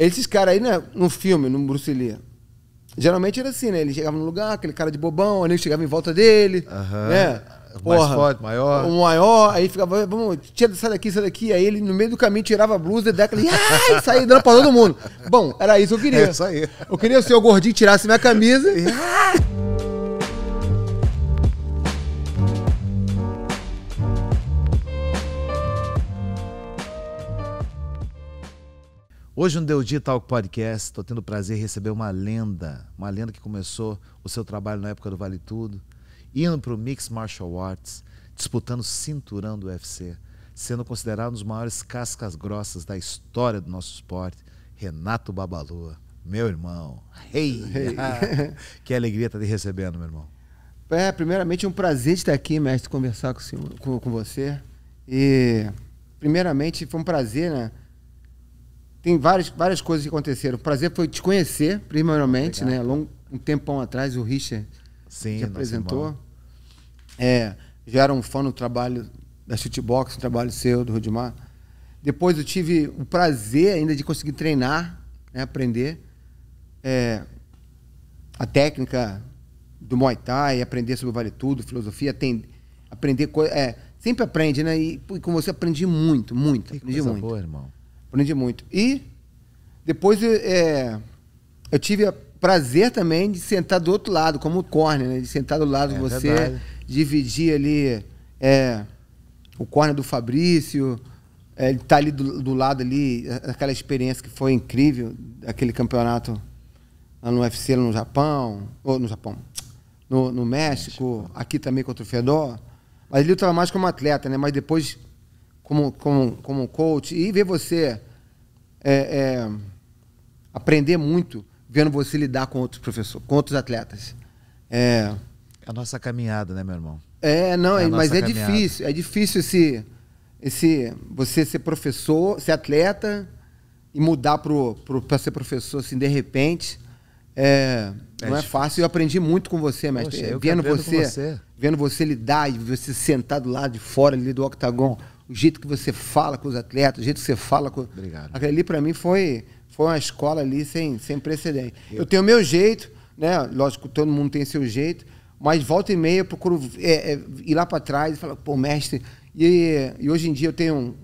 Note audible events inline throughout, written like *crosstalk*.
Esses caras aí, né, no filme, no Bruce Lee, geralmente era assim, né? Ele chegava no lugar, aquele cara de bobão, o nego chegava em volta dele, uhum. né? Porra, mais forte, maior. O maior, aí ficava, vamos, sai daqui, sai daqui. Aí ele no meio do caminho tirava a blusa, daquela e ai, *laughs* saía dando pra todo mundo. Bom, era isso que eu queria. É isso aí. Eu queria ser o gordinho tirasse minha camisa. *laughs* E, Hoje no Deu Dia Talk Podcast, estou tendo o prazer de receber uma lenda, uma lenda que começou o seu trabalho na época do Vale Tudo, indo para o Mix Martial Arts, disputando cinturão do UFC, sendo considerado um dos maiores cascas grossas da história do nosso esporte, Renato Babalua, meu irmão. Hey! hey. *laughs* que alegria estar tá te recebendo, meu irmão. É, primeiramente, um prazer estar aqui, mestre, conversar com, com, com você. E, primeiramente, foi um prazer, né? tem várias, várias coisas que aconteceram. O prazer foi te conhecer, primeiramente, Obrigado. né? Long, um tempão atrás, o Richard Sim, te apresentou. É, já era um fã do trabalho da Shootbox, um trabalho seu, do Rodimar. Depois eu tive o prazer ainda de conseguir treinar, né? aprender é, a técnica do Muay Thai, aprender sobre o Vale Tudo, filosofia, tem, aprender coisas. É, sempre aprende, né? E, com você aprendi muito, muito. Que aprendi muito. Boa, irmão. Aprendi muito. E depois é, eu tive o prazer também de sentar do outro lado, como o corner, né? De sentar do lado de é você, verdade. dividir ali é, o corner do Fabrício, ele tá ali do, do, lado ali, aquela experiência que foi incrível, aquele campeonato lá no UFC, lá no Japão, ou no Japão, no, no México, México, aqui também contra o Fedor. Mas ele estava mais como atleta, né? Mas depois como, como, como coach e ver você é, é, aprender muito vendo você lidar com outros professores, com outros atletas. É. é a nossa caminhada, né, meu irmão? É, não, é, é mas é difícil, é difícil esse, esse você ser professor, ser atleta e mudar para ser professor assim de repente. É, é não é fácil. Eu aprendi muito com você, mestre. Poxa, vendo você, você, vendo você lidar e você sentar do lado de fora ali do octagon, o jeito que você fala com os atletas, o jeito que você fala com. Obrigado. Aquele ali, para mim, foi, foi uma escola ali sem, sem precedente. Eu... eu tenho o meu jeito, né? Lógico, todo mundo tem seu jeito, mas volta e meia eu procuro é, é, ir lá para trás e falar, pô, mestre. E, e hoje em dia eu tenho um,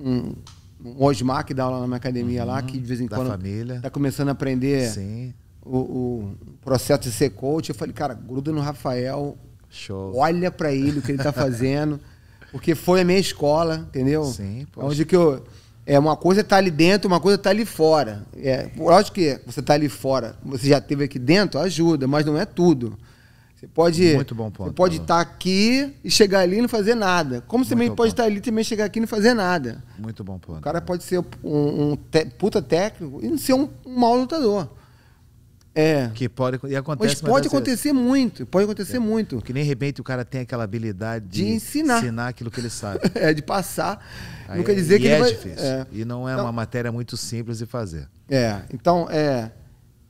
um, um Osmar que dá aula na minha academia uhum, lá, que de vez em quando está começando a aprender Sim. O, o processo de ser coach. Eu falei, cara, gruda no Rafael, Show. olha para ele o que ele está fazendo. *laughs* Porque foi a minha escola, entendeu? Sim, poxa. Onde que eu. É, uma coisa tá ali dentro, uma coisa tá ali fora. É, lógico que você tá ali fora, você já teve aqui dentro, ajuda, mas não é tudo. Você pode, Muito bom ponto, você pode estar tá aqui e chegar ali e não fazer nada. Como você também pode estar tá ali e também chegar aqui e não fazer nada. Muito bom ponto. O cara né? pode ser um, um te, puta técnico e não ser um, um mau lutador. É. Que pode e acontece. Mas pode mas acontecer vezes. muito, pode acontecer é. muito. Que nem de repente o cara tem aquela habilidade de, de ensinar. ensinar aquilo que ele sabe. *laughs* é, de passar. Aí, não quer dizer que é vai... difícil. É. E não é então, uma matéria muito simples de fazer. É, então, é.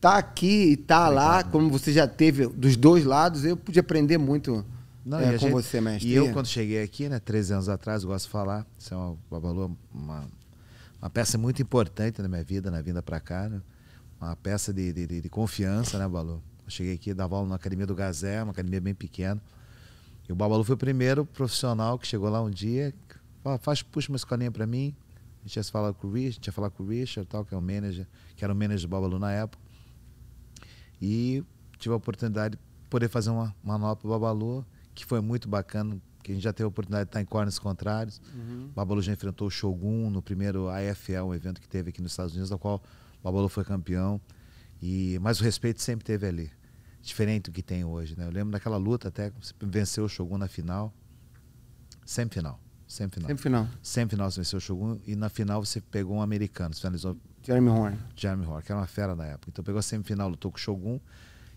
Tá aqui e tá lá, como você já teve dos dois lados, eu pude aprender muito não, é, com gente, você, mestre. E eu, quando cheguei aqui, né, 13 anos atrás, gosto de falar, isso é uma, uma, uma, uma peça muito importante na minha vida, na vinda para cá. Né? uma peça de, de, de confiança, né, Balu? Eu cheguei aqui, dava aula na Academia do Gazé, uma academia bem pequena. E o Babalu foi o primeiro profissional que chegou lá um dia, falou, faz, puxa uma escolinha para mim. A gente ia falar com o Richard, tinha falar com o Richard, tal, que é o manager, que era o manager do Babalu na época. E tive a oportunidade de poder fazer uma manobra para o Babalu, que foi muito bacana, que a gente já teve a oportunidade de estar em cornes contrários. Uhum. O Babalu já enfrentou o Shogun no primeiro AFL, um evento que teve aqui nos Estados Unidos, da qual o Babalu foi campeão. E, mas o respeito sempre teve ali. Diferente do que tem hoje, né? Eu lembro daquela luta até venceu o Shogun na final. Sempre final. Sempre final. final. final você venceu o Shogun e na final você pegou um americano, você finalizou. Jeremy Horn. Jeremy Horn, que era uma fera na época. Então pegou a semifinal, lutou com o Shogun.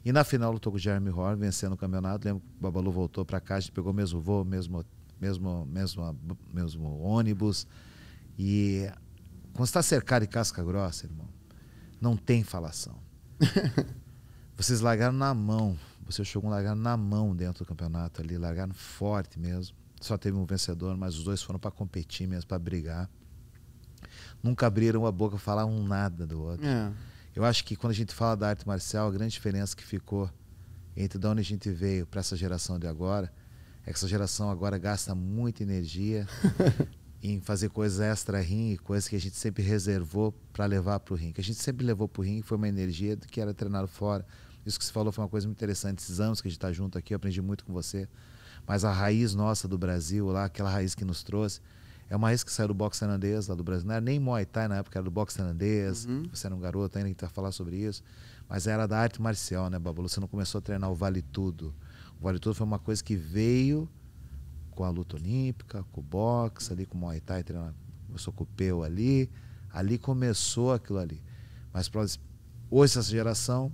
E na final lutou com o Jeremy Horn, vencendo o campeonato. Lembro que o Babalu voltou para cá, a gente pegou o mesmo voo, mesmo, mesmo, mesmo, mesmo ônibus. E quando você está cercado de casca grossa, irmão, não tem falação. *laughs* Vocês largaram na mão. Vocês chegou largaram na mão dentro do campeonato ali, largaram forte mesmo. Só teve um vencedor, mas os dois foram para competir mesmo, para brigar. Nunca abriram a boca, falaram um nada do outro. É. Eu acho que quando a gente fala da arte marcial, a grande diferença que ficou entre de onde a gente veio para essa geração de agora é que essa geração agora gasta muita energia *laughs* em fazer coisas extra rim e coisas que a gente sempre reservou para levar para o rim. Que a gente sempre levou para o rim foi uma energia do que era treinar fora. Isso que você falou foi uma coisa muito interessante. Esses anos que a gente está junto aqui, eu aprendi muito com você. Mas a raiz nossa do Brasil, lá, aquela raiz que nos trouxe, é uma raiz que saiu do boxe tailandês lá do Brasil. Não era nem Muay Thai na época, era do boxe tailandês. Uhum. Você era um garoto ainda que vai tá falar sobre isso. Mas era da arte marcial, né, Babalu? Você não começou a treinar o Vale Tudo. O Vale Tudo foi uma coisa que veio com a luta olímpica, com o boxe, ali com o Muay Thai, treinando, começou com o Peu ali. Ali começou aquilo ali. Mas hoje, essa geração,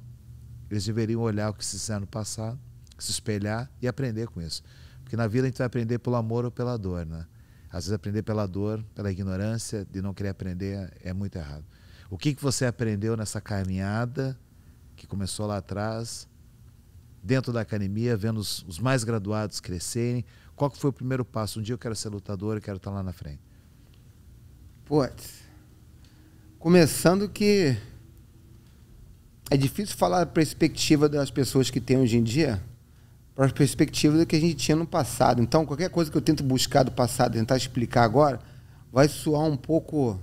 eles deveriam olhar o que se fizeram no passado, se espelhar e aprender com isso. Porque na vida a gente vai aprender pelo amor ou pela dor, né? Às vezes aprender pela dor, pela ignorância, de não querer aprender, é muito errado. O que, que você aprendeu nessa caminhada que começou lá atrás, dentro da academia, vendo os, os mais graduados crescerem, qual que foi o primeiro passo? Um dia eu quero ser lutador, eu quero estar lá na frente. Putz. Começando que é difícil falar a perspectiva das pessoas que tem hoje em dia para a perspectiva do que a gente tinha no passado. Então, qualquer coisa que eu tento buscar do passado, tentar explicar agora, vai soar um pouco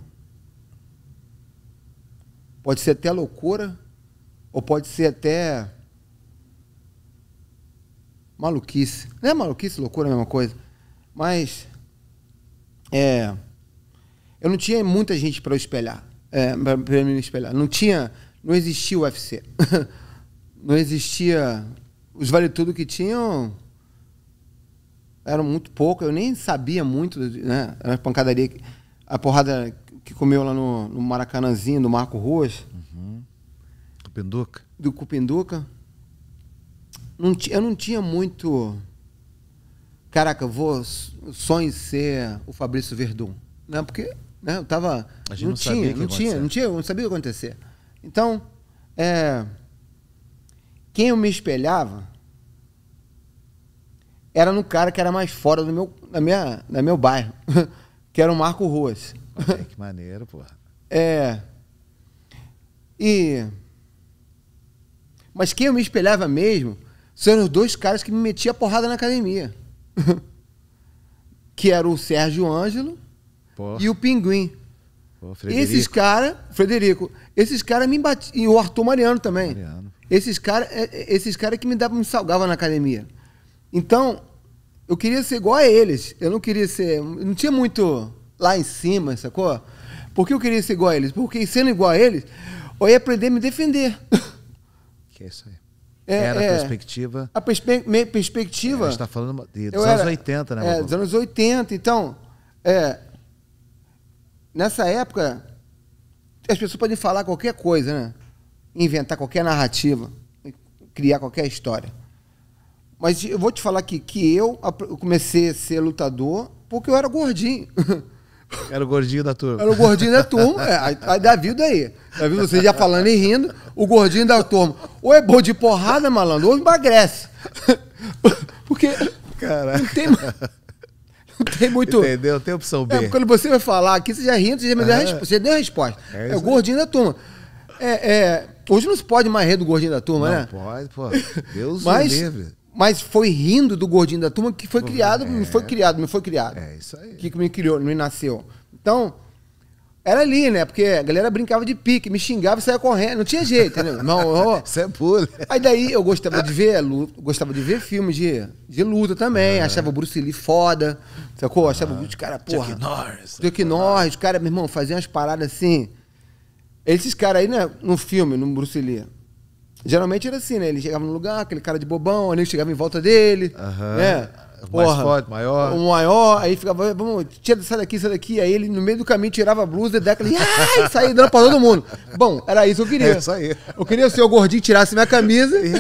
pode ser até loucura ou pode ser até maluquice. Não é maluquice, loucura, a mesma coisa. Mas. É. Eu não tinha muita gente para espelhar. É, para me espelhar. Não tinha. Não existia o UFC. *laughs* não existia. Os Vale Tudo que tinham. Eram muito pouco. Eu nem sabia muito, né? Era a pancadaria. A porrada que comeu lá no, no Maracanãzinho, do Marco Ruas. Uhum. Cupinduca? Do Cupinduca. Não, eu não tinha muito. Caraca, vou sonho ser o Fabrício Verdun. Né? Porque né, eu tava. A gente não, não tinha, não tinha, não tinha, não sabia o que ia acontecer. Então, é, quem eu me espelhava era no cara que era mais fora do meu, da minha, da meu bairro, *laughs* que era o Marco Ruas. *laughs* que maneiro, porra. É. E. Mas quem eu me espelhava mesmo Sendo os dois caras que me metiam a porrada na academia. *laughs* que era o Sérgio Ângelo e o Pinguim. esses caras, Frederico, esses caras me batiam. E o Arthur Mariano também. Mariano. Esses caras é, é, esses cara que me, dava, me salgavam na academia. Então, eu queria ser igual a eles. Eu não queria ser. Não tinha muito lá em cima, sacou? Por que eu queria ser igual a eles? Porque sendo igual a eles, eu ia aprender a me defender. *laughs* Que é isso aí. É, era é. a perspectiva. A perspe perspectiva. É, a gente está falando de, dos anos era, 80, né? É, dos anos 80. Então, é, nessa época, as pessoas podem falar qualquer coisa, né? Inventar qualquer narrativa, criar qualquer história. Mas eu vou te falar aqui que eu comecei a ser lutador porque eu era gordinho. *laughs* Era o gordinho da turma. Era o gordinho da turma. É, aí Davi daí. Davi, você já falando e rindo, o gordinho da turma. Ou é bom de porrada, malandro, ou emagrece. Porque. Caraca. Não tem, não tem muito. Entendeu? Tem opção B. É, quando você vai falar aqui, você já rindo, você já me deu, a resposta, você deu a resposta. É, é o gordinho da turma. É, é, hoje não se pode mais rir do gordinho da turma, não né? Pode, pô. Deus Mas, livre. Mas foi rindo do gordinho da turma que foi criado, é. me foi criado, me é. foi criado. É isso aí. Que me criou, me nasceu. Então, era ali, né? Porque a galera brincava de pique, me xingava e saia correndo. Não tinha jeito, né? Não, *laughs* Isso é bullying. Aí daí eu gostava de ver luta, gostava de ver filmes de, de luta também. Uhum. Achava o Bruce Lee foda, sacou? Achava ah. os caras, porra. Chuck Norris. Chuck Norris, os caras, meu irmão, faziam umas paradas assim. Esses caras aí, né? No filme, no Bruce Lee. Geralmente era assim, né? Ele chegava no lugar, aquele cara de bobão, a nego chegava em volta dele, né? Porra, mais forte, maior. O maior, aí ficava, vamos, tira, sai daqui, sai daqui. Aí ele, no meio do caminho, tirava a blusa, daí ai, saía dando pra todo mundo. Bom, era isso que eu queria. É isso aí. Eu queria o senhor gordinho tirasse minha camisa. E...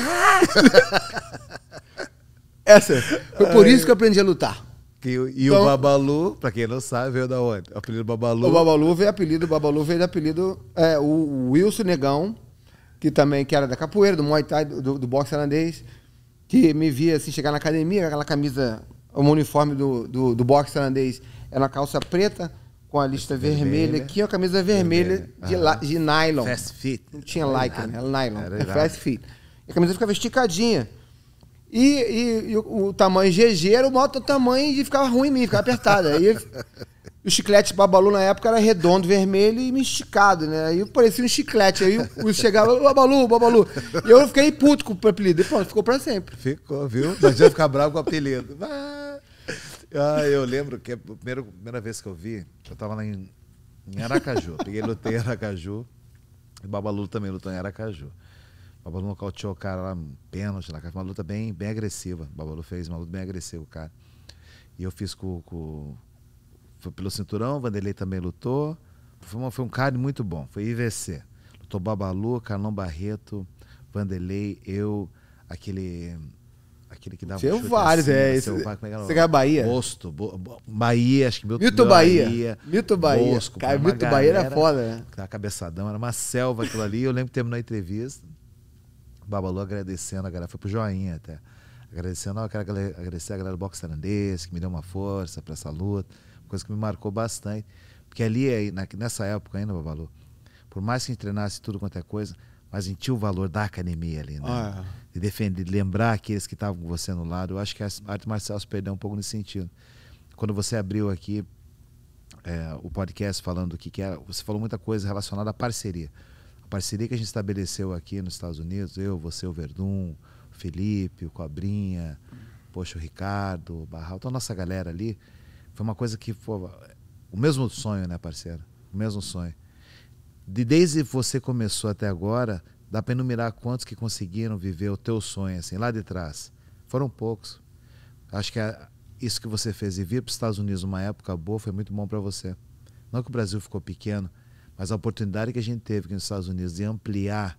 *laughs* Essa. Foi por isso que eu aprendi a lutar. Que, e então, o Babalu, pra quem não sabe, veio da onde? O apelido Babalu. O Babalu veio apelido, o Babalu veio do apelido. É, o Wilson Negão que também que era da capoeira, do Muay Thai, do, do boxe irlandês que me via assim, chegar na academia, aquela camisa, o um uniforme do, do, do boxe irlandês era uma calça preta com a lista vermelha, vermelha aqui, é uma camisa vermelha, vermelha. De, de, nylon. Fast fit. Não tinha lycra, né? era nylon, era, era é fast fit. E a camisa ficava esticadinha. E, e, e o, o, tamanho GG era o maior tamanho e ficava ruim em mim, ficava apertada. Aí o chiclete Babalu na época era redondo, vermelho e misticado, né? Aí parecia um chiclete. Aí eu chegava, Babalu, Babalu. E eu fiquei puto com o apelido. E pronto, ficou pra sempre. Ficou, viu? Mas ia ficar bravo com o apelido. *laughs* Ah, ah, eu lembro que a primeira, primeira vez que eu vi, eu tava lá em, em Aracaju. Peguei, lutei em Aracaju. E Babalu também lutou em Aracaju. Babalu nocauteou o cara lá, um pênalti lá. Uma luta bem, bem agressiva. Babalu fez uma luta bem agressiva, cara. E eu fiz com, com foi pelo cinturão, Vanderlei também lutou. Foi, uma, foi um card muito bom, foi IVC. Lutou Babalu, Carlão Barreto, Vanderlei, eu, aquele. Aquele que dava Seu um vários, assim, é. Seu, é você Bahia? Bosto, Bo, Bo, Bahia, acho que Milton, Milton Bahia. Bahia. Milton Bahia. Bosco, Cara, Milton galera, Bahia era foda, né? Tava cabeçadão, era uma selva aquilo ali. Eu lembro que terminou a entrevista. Babalu agradecendo a galera, foi pro joinha até. Agradecendo, eu quero agradecer a galera do Boxe que me deu uma força para essa luta coisa que me marcou bastante. Porque ali, é, nessa época ainda, Babalu, por mais que a gente treinasse tudo quanto é coisa, mas a gente tinha o valor da academia ali, né? Ah, é. De defender, de lembrar aqueles que estavam com você no lado. Eu acho que a arte marcial se perdeu um pouco nesse sentido. Quando você abriu aqui é, o podcast falando do que, que era, você falou muita coisa relacionada à parceria. A parceria que a gente estabeleceu aqui nos Estados Unidos, eu, você, o Verdun, o Felipe, o Cobrinha, poxa, o Ricardo, o Barral, toda a nossa galera ali, foi uma coisa que foi o mesmo sonho, né, parceiro? O mesmo sonho. De desde você começou até agora, dá para enumerar quantos que conseguiram viver o teu sonho assim lá de trás. Foram poucos. Acho que é isso que você fez e vir para os Estados Unidos numa época boa foi muito bom para você. Não que o Brasil ficou pequeno, mas a oportunidade que a gente teve aqui nos Estados Unidos de ampliar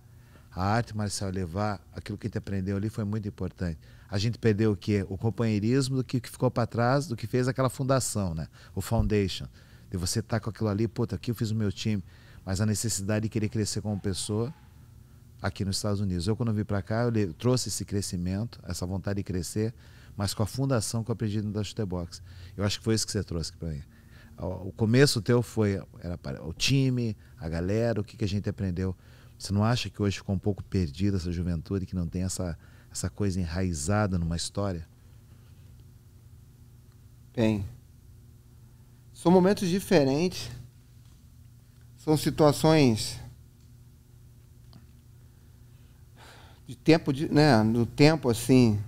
a arte marcial, levar aquilo que a gente aprendeu ali foi muito importante a gente perdeu o quê? O companheirismo do que ficou para trás, do que fez aquela fundação, né? O foundation. De você estar tá com aquilo ali, puta, aqui eu fiz o meu time, mas a necessidade de querer crescer como pessoa aqui nos Estados Unidos. Eu quando eu vim para cá, eu trouxe esse crescimento, essa vontade de crescer, mas com a fundação que eu aprendi no Dutch Box. Eu acho que foi isso que você trouxe para mim. O começo teu foi era o time, a galera, o que, que a gente aprendeu. Você não acha que hoje ficou um pouco perdida essa juventude que não tem essa essa coisa enraizada numa história? bem, São momentos diferentes. São situações de tempo, de, né, no tempo assim.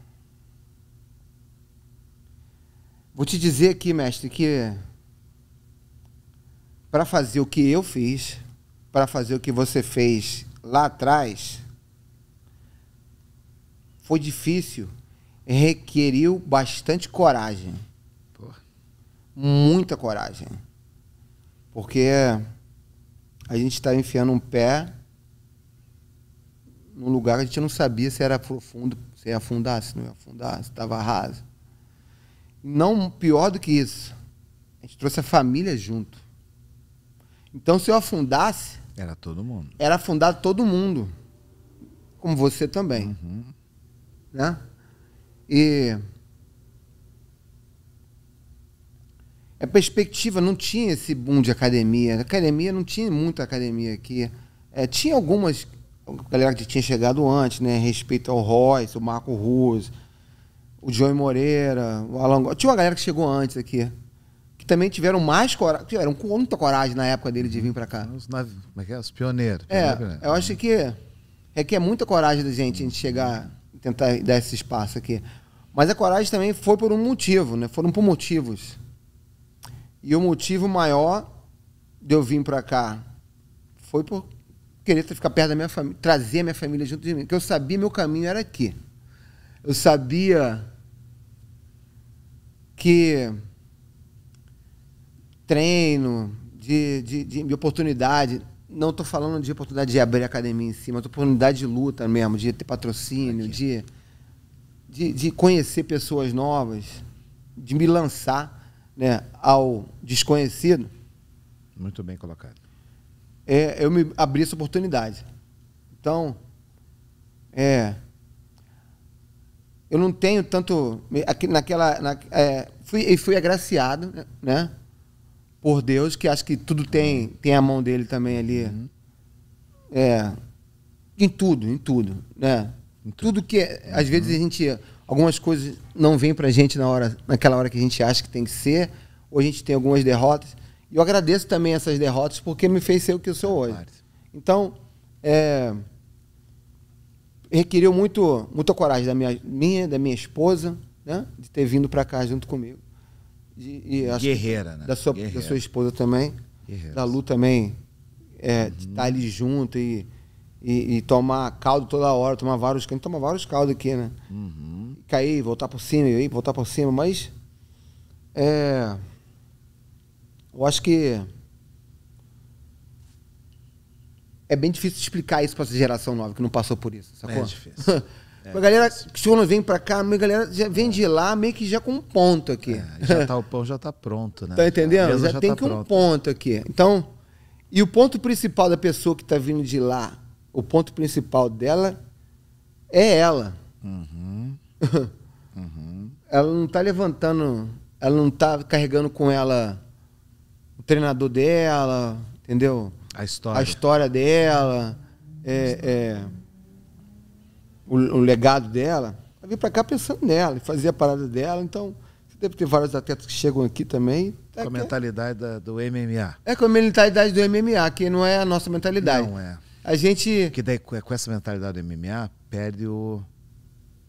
Vou te dizer aqui, mestre, que para fazer o que eu fiz, para fazer o que você fez lá atrás, foi difícil, requeriu bastante coragem. Porra. Muita coragem. Porque a gente estava tá enfiando um pé num lugar que a gente não sabia se era profundo, se ia afundar, se não ia afundar, se estava raso. Não pior do que isso. A gente trouxe a família junto. Então, se eu afundasse. Era todo mundo. Era afundado todo mundo. Como você também. Uhum. Né? E a perspectiva não tinha esse boom de academia. A academia não tinha muita academia aqui. É, tinha algumas galera que tinha chegado antes, né? Respeito ao Royce, o Marco Russo, o Joey Moreira, o Alan. Tinha uma galera que chegou antes aqui. Que também tiveram mais coragem. Tiveram com muita coragem na época dele de vir para cá. Os, nav... Como é que é? Os pioneiros. É, pioneiros é, né? eu acho é que é muita coragem da gente, a gente chegar tentar dar esse espaço aqui. Mas a coragem também foi por um motivo, né? Foram por motivos. E o motivo maior de eu vir para cá foi por querer ficar perto da minha família, trazer a minha família junto de mim, porque eu sabia meu caminho era aqui. Eu sabia que treino, de, de, de oportunidade, não estou falando de oportunidade de abrir academia em cima, mas oportunidade de luta mesmo, de ter patrocínio, de, de, de, conhecer pessoas novas, de me lançar né, ao desconhecido. Muito bem colocado. É, eu me abri essa oportunidade. Então, é, eu não tenho tanto. Naquela. Na, é, fui, fui agraciado, né? por Deus, que acho que tudo tem, tem a mão dele também ali. Uhum. É. Em tudo, em tudo. Né? Em tudo. tudo que. Às uhum. vezes a gente. Algumas coisas não vêm pra gente na hora, naquela hora que a gente acha que tem que ser, ou a gente tem algumas derrotas. E eu agradeço também essas derrotas porque me fez ser o que eu sou hoje. Então, é, requeriu muito, muita coragem da minha, minha, da minha esposa, né? De ter vindo para cá junto comigo. E, Guerreira, né? Da sua, Guerreira. da sua esposa também. Guerreira. Da Lu também. É, uhum. De tá estar ali junto e, e, e, tomar caldo toda hora, tomar vários caldos. Toma vários caldos aqui, né? Uhum. Cair, voltar por cima, e voltar por cima, mas. É, eu acho que. É bem difícil explicar isso para essa geração nova que não passou por isso, sacou? É difícil. *laughs* É, a galera, quando vem pra cá, a galera já vem de lá meio que já com um ponto aqui. É, já tá, o pão já tá pronto, né? Tá entendendo? Já, já tem tá que pronto. um ponto aqui. Então, e o ponto principal da pessoa que tá vindo de lá, o ponto principal dela é ela. Uhum. *laughs* uhum. Ela não tá levantando, ela não tá carregando com ela o treinador dela, entendeu? A história. A história dela. A história. é, é o, o legado dela, ela veio para cá pensando nela, fazia a parada dela, então você deve ter vários atletas que chegam aqui também. Tá com a é mentalidade é... da, do MMA. É com a mentalidade do MMA, que não é a nossa mentalidade. Não é. A gente. Que daí com essa mentalidade do MMA perde o,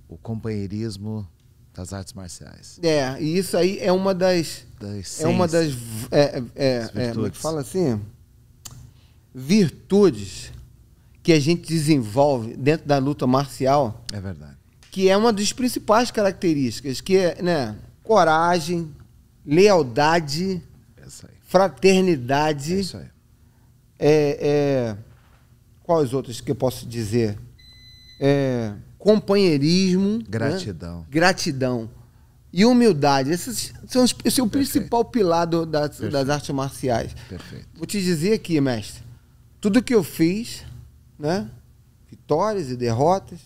o companheirismo das artes marciais. É, e isso aí é uma das. é uma das. É, é, é, é como é que fala assim? Virtudes que a gente desenvolve dentro da luta marcial. É verdade. Que é uma das principais características, que é né, coragem, lealdade, é fraternidade. É isso aí. É, é, quais outras que eu posso dizer? É, companheirismo. Né? Gratidão. Né? Gratidão. E humildade. Esses são os, esse é o Perfeito. principal pilar do, das, das, artes marciais. Perfeito. Vou te dizer aqui, mestre. Tudo que eu fiz né? Vitórias e derrotas.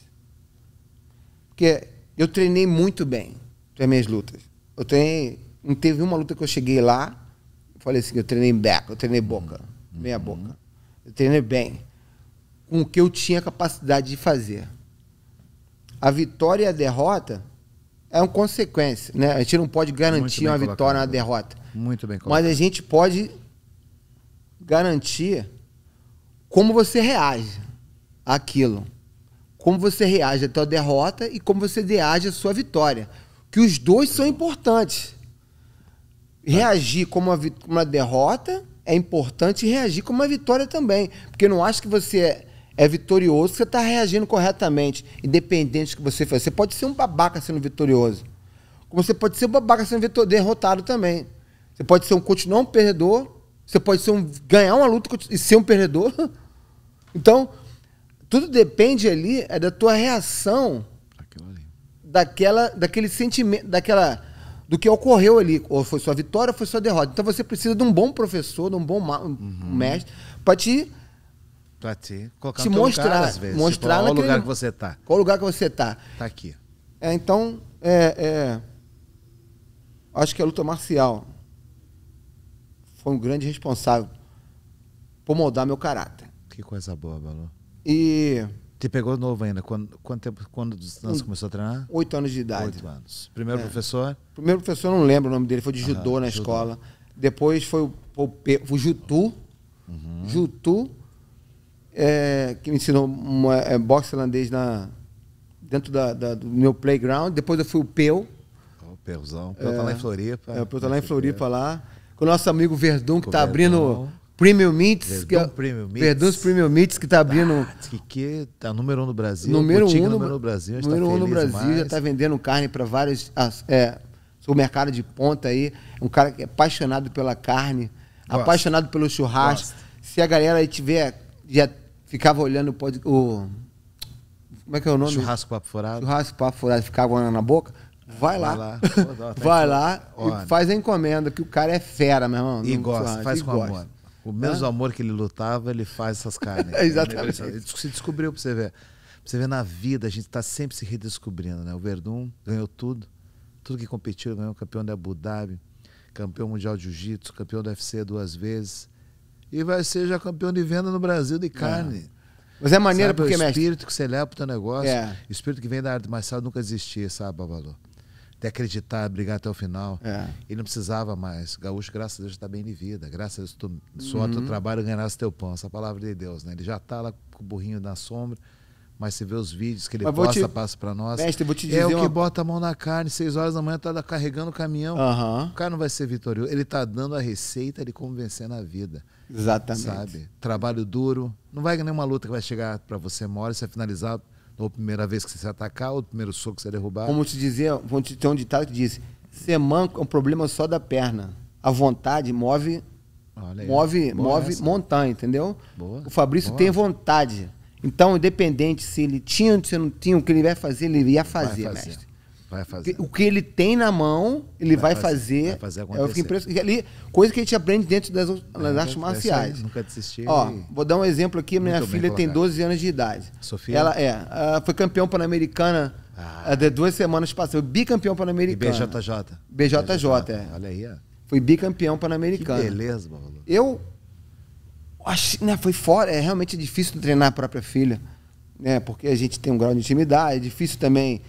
Porque eu treinei muito bem as minhas lutas. Eu treinei. Não teve uma luta que eu cheguei lá. Eu falei assim, eu treinei back, eu treinei boca. Uhum. Meia uhum. boca. Eu treinei bem. Com o que eu tinha capacidade de fazer. A vitória e a derrota é uma consequência, né? A gente não pode garantir uma vitória ou uma derrota. Muito bem colocado. Mas a gente pode garantir como você reage àquilo. Como você reage à tua derrota e como você reage à sua vitória. Que os dois são importantes. Reagir como uma, uma derrota é importante e reagir como uma vitória também. Porque não acho que você é, é vitorioso, você está reagindo corretamente, independente do que você faz. Você pode ser um babaca sendo vitorioso. Como você pode ser um babaca sendo vitor, derrotado também. Você pode ser um continuar um perdedor, você pode ser um ganhar uma luta e ser um perdedor. *laughs* Então, tudo depende ali é da tua reação daquela, daquele sentimento, daquela do que ocorreu ali, ou foi sua vitória, ou foi sua derrota. Então você precisa de um bom professor, de um bom uhum. mestre para te para te colocar te mostrar, lugar, às vezes. mostrar tipo, qual lugar que você tá. Qual lugar que você tá? Tá aqui. É, então, é, é, acho que a luta marcial foi um grande responsável por moldar meu caráter. Que coisa boa, Balu. E. Te pegou novo ainda? Quando, quanto tempo, quando dança um, começou a treinar? Oito anos de idade. Oito anos. Primeiro é. professor? Primeiro professor, não lembro o nome dele, foi de judô na judô. escola. Depois foi o, o, o Jutu. Uhum. Jutu, é, que me ensinou uma, é, boxe holandês na, dentro da, da, do meu playground. Depois eu fui o Peu. O Peuzão. O Peu tá lá em é. Floripa. É, o Peu tá lá em Floripa, lá. Com o nosso amigo Verdun, que está abrindo Premium Meats. Verdun, que, é Premium Meats. Verdun's Premium Meats, que está abrindo. Ah, que, que é? tá número um no Brasil. Número um no, número no Brasil. Número tá um no Brasil. Tá Mais. Já está vendendo carne para vários é, mercado de ponta aí. Um cara que é apaixonado pela carne, Gosto. apaixonado pelo churrasco. Gosto. Se a galera aí tiver, já ficava olhando pode, o. Como é que é o nome? Churrasco Papo Furado. Churrasco Papo Furado, ficar olhando na boca. Vai lá. Vai lá, *laughs* vai lá e faz a encomenda, que o cara é fera, meu irmão. E gosta, faz e com gosta. amor. O mesmo amor que ele lutava, ele faz essas carnes. *laughs* Exatamente. Ele se descobriu para você ver. Pra você ver na vida, a gente está sempre se redescobrindo, né? O Verdun ganhou tudo. Tudo que competiu, ganhou campeão de Abu Dhabi, campeão mundial de jiu-jitsu, campeão do UFC duas vezes. E vai ser já campeão de venda no Brasil de é. carne. Mas é maneira sabe, é porque, mestre... O espírito que você leva pro teu negócio, é. o espírito que vem da arte marcial nunca existia, sabe, Babalu? até acreditar, brigar até o final. É. Ele não precisava mais. Gaúcho, graças a Deus, está bem de vida. Graças a Deus, tu, só uhum. teu trabalho ganhasse teu pão. Essa é palavra de Deus, né? Ele já está lá com o burrinho na sombra, mas você vê os vídeos que ele mas posta, te... passa para nós. Mestre, vou te dizer é o que bota a mão na carne, seis horas da manhã, está carregando o caminhão. Uhum. O cara não vai ser vitorioso. Ele está dando a receita de como vencer na vida. Exatamente. Sabe? Trabalho duro. Não vai ganhar uma luta que vai chegar para você mora, hora, você vai finalizar ou primeira vez que você se atacar, ou primeiro soco que você derrubar. Como te dizia, tem um ditado que diz: ser manco é um problema só da perna. A vontade move move Boa move essa. montanha, entendeu? Boa. O Fabrício Boa. tem vontade. Então, independente se ele tinha ou se não tinha, o que ele vai fazer, ele ia fazer, fazer. mestre. Vai fazer. O que ele tem na mão, ele vai, vai fazer. Vai fazer é acontecer. Eu fico impressionado. Ali, coisa que a gente aprende dentro das, é, das artes marciais. Assim, nunca desistir. Ó, e... vou dar um exemplo aqui. Minha Muito filha tem 12 anos de idade. Sofia? Ela é. foi campeão pan-americana ah. duas semanas passadas. Bicampeão pan americana BJJ. BJJ. BJJ, é. Olha aí, ó. Foi bicampeão pan americana Que beleza, mano. Eu. acho né, foi fora. É realmente difícil treinar a própria filha. Né, porque a gente tem um grau de intimidade. É difícil também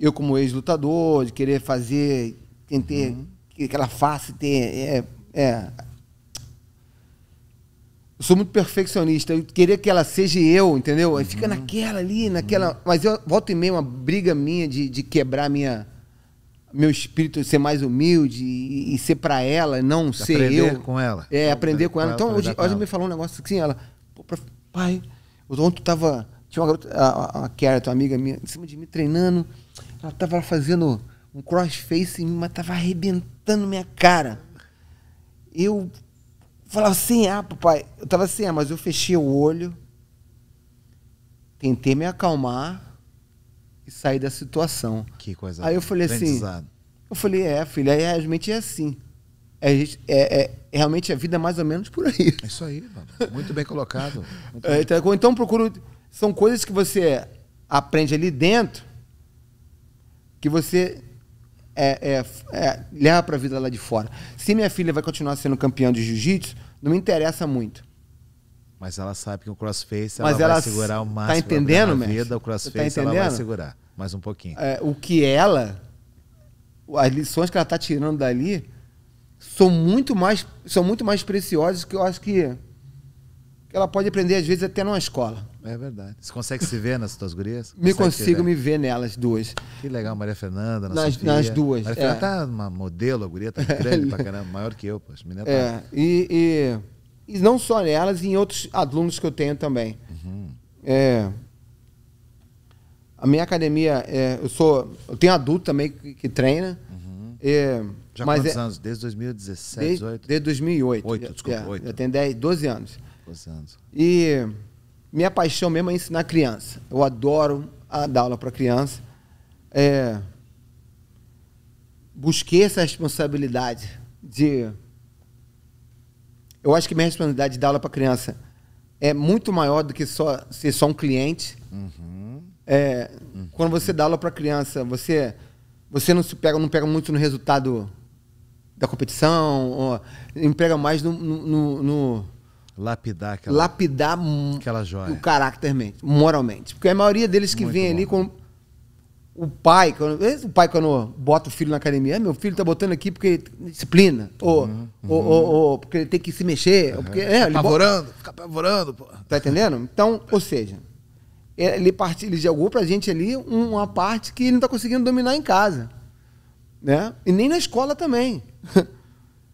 eu como ex-lutador, de querer fazer, tentar uhum. que aquela face ter. É, é. Eu sou muito perfeccionista, eu queria que ela seja eu, entendeu? Aí fica uhum. naquela ali, uhum. naquela. Uhum. Mas eu volto e meio uma briga minha de, de quebrar minha meu espírito ser mais humilde e, e ser para ela, não ser aprender eu. Aprender com ela. É, aprender com, ela. Então, hoje, hoje ela. me falou um negócio assim, ela, pô, pai, ontem tu tava tinha uma garota, a, a uma amiga minha, em cima de mim treinando. Ela tava fazendo um crossface em mim, mas tava arrebentando minha cara. Eu falava assim, ah, papai. Eu tava assim, ah, mas eu fechei o olho, tentei me acalmar e sair da situação. Que coisa. Aí eu falei assim. Eu falei, é, filha, é, realmente é assim. É, é, é, realmente a vida é mais ou menos por aí. É isso aí, mano. muito bem colocado. *laughs* Muito bem. É, então, então procuro são coisas que você aprende ali dentro que você é, é, é, leva para a vida lá de fora. Se minha filha vai continuar sendo campeã de jiu-jitsu, não me interessa muito. Mas ela sabe que o crossface ela, tá tá ela vai segurar o máximo. Tá entendendo, na vida, o crossface tá ela vai segurar mais um pouquinho. É, o que ela as lições que ela está tirando dali são muito mais são muito mais preciosas que eu acho que que ela pode aprender, às vezes, até numa escola. É verdade. Você consegue se ver nas suas gurias? me consigo me ver nelas duas. Que legal, Maria Fernanda, nas, Sofia. nas duas. Maria é. Fernanda tá uma modelo, a guria tá grande pra *laughs* caramba, maior que eu, poxa. Menina é, tá... e, e, e, não só nelas, em outros alunos que eu tenho também. Uhum. É, a minha academia, é, eu sou. Eu tenho adulto também que, que treina. Uhum. É, Já mas quantos é, anos? Desde 2017, desde, Desde 2008. 8, desculpa, é, 8. Eu tenho 10, 12 anos. E minha paixão mesmo é ensinar criança. Eu adoro a ah, dar aula para criança. É, busquei essa responsabilidade de. Eu acho que minha responsabilidade de dar aula para criança é muito maior do que só ser só um cliente. Uhum. É, uhum. Quando você dá aula para criança, você você não se pega não pega muito no resultado da competição, ou emprega mais no, no, no Lapidar aquela, lapidar aquela joia. o caráter moralmente. Porque a maioria deles que Muito vem bom. ali com o pai, quando, o pai quando bota o filho na academia, ah, meu filho tá botando aqui porque disciplina, ou, uhum, Ou, uhum. ou, ou, porque ele tem que se mexer, uhum. porque, é, apavorando, bota... fica apavorando. Pô. Tá entendendo? Então, ou seja, ele, partilha ele jogou pra gente ali uma parte que ele não tá conseguindo dominar em casa. Né? E nem na escola também. *laughs*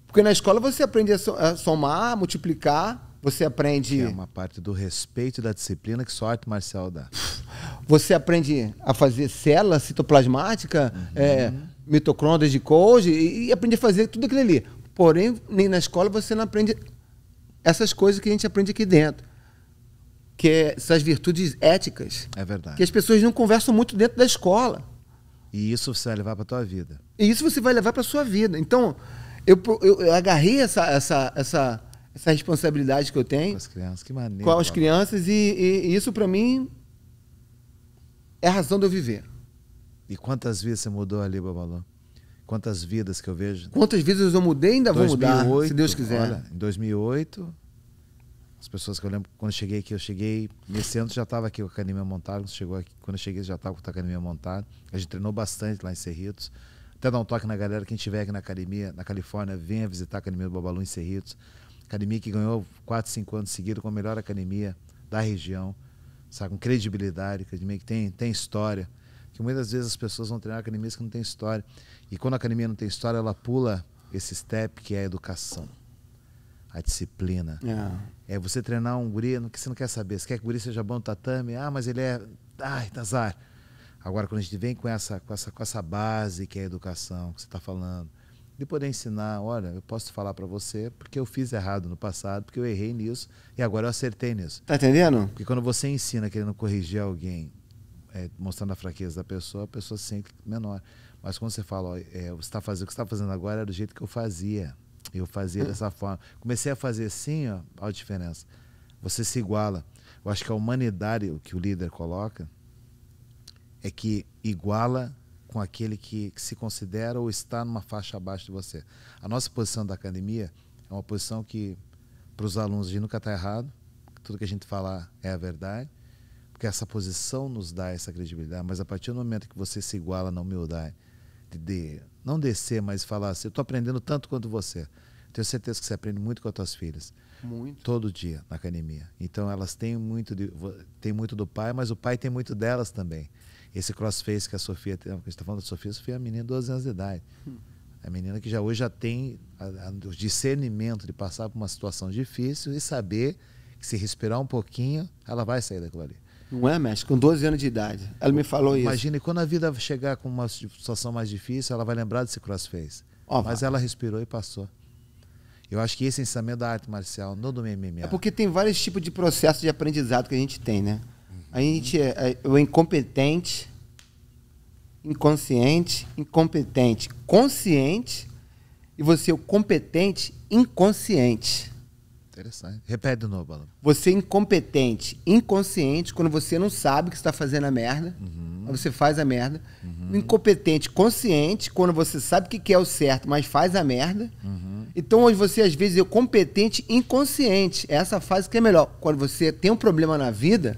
Porque na escola você aprende a somar, multiplicar, você aprende. é uma parte do respeito e da disciplina que só a arte marcial dá. *laughs* Você aprende a fazer célula citoplasmática, uhum. é, mitocôndrias de Golgi e, e aprende a fazer tudo aquilo ali. Porém, nem na escola você não aprende essas coisas que a gente aprende aqui dentro. Que é essas virtudes éticas. É verdade. Que as pessoas não conversam muito dentro da escola. E isso você vai levar para a tua vida. E isso você vai levar para a sua vida. Então, eu, eu, eu agarrei essa, essa, essa, essa responsabilidade que eu tenho. Com as crianças, que maneiro. Com as crianças, e, e, e isso para mim é a razão de eu viver. E quantas vidas você mudou ali, babalô? Quantas vidas que eu vejo? Quantas vidas eu mudei ainda 2008, vou mudar, se Deus quiser. Olha, em 2008, as pessoas que eu lembro, quando eu cheguei aqui, eu cheguei, nesse ano já estava aqui com a academia montada, quando, chegou aqui, quando eu cheguei já estava com a academia montada. A gente treinou bastante lá em Cerritos. Até dar um toque na galera, quem estiver aqui na academia, na Califórnia, venha visitar a academia do Babalu em Cerritos. Academia que ganhou 4, 5 anos seguidos com a melhor academia da região, sabe? Com credibilidade, academia que tem, tem história. Que muitas vezes as pessoas vão treinar academias que não tem história. E quando a academia não tem história, ela pula esse step que é a educação, a disciplina. É, é você treinar um guri, que você não quer saber. Você quer que o guri seja bom no tatame? Ah, mas ele é. Ai, azar. Agora, quando a gente vem com essa, com essa, com essa base que é a educação que você está falando, de poder ensinar, olha, eu posso falar para você porque eu fiz errado no passado, porque eu errei nisso e agora eu acertei nisso. Tá entendendo? Porque quando você ensina querendo corrigir alguém, é, mostrando a fraqueza da pessoa, a pessoa se sente menor. Mas quando você fala, ó, é, você está fazendo o que está fazendo agora era do jeito que eu fazia. Eu fazia hum. dessa forma. Comecei a fazer assim, ó, olha a diferença. Você se iguala. Eu acho que a humanidade, o que o líder coloca, é que iguala com aquele que, que se considera ou está numa faixa abaixo de você. A nossa posição da academia é uma posição que, para os alunos, a gente nunca está errado, tudo que a gente falar é a verdade, porque essa posição nos dá essa credibilidade, mas a partir do momento que você se iguala na humildade, de, de não descer, mas falar assim, eu estou aprendendo tanto quanto você. Tenho certeza que você aprende muito com as suas filhas. Muito. Todo dia na academia. Então elas têm muito, de, têm muito do pai, mas o pai tem muito delas também. Esse crossface que a Sofia tem, a gente está falando da Sofia, a Sofia é uma menina de 12 anos de idade. Hum. A menina que já hoje já tem a, a, o discernimento de passar por uma situação difícil e saber que se respirar um pouquinho, ela vai sair daquilo ali. Não é, mestre? Com 12 anos de idade. Ela me falou Imagine, isso. Imagine, quando a vida chegar com uma situação mais difícil, ela vai lembrar desse crossface. Oh, Mas vai. ela respirou e passou. Eu acho que esse é ensinamento da arte marcial, não do MMA. É porque tem vários tipos de processo de aprendizado que a gente tem, né? A gente é, é o incompetente, inconsciente, incompetente, consciente, e você é o competente, inconsciente. Interessante. Repete de novo, Alan. Você é incompetente, inconsciente, quando você não sabe que está fazendo a merda, uhum. você faz a merda. Uhum. Incompetente, consciente, quando você sabe que é o certo, mas faz a merda. Uhum. Então, hoje você, às vezes, é competente, inconsciente. É essa fase que é melhor. Quando você tem um problema na vida,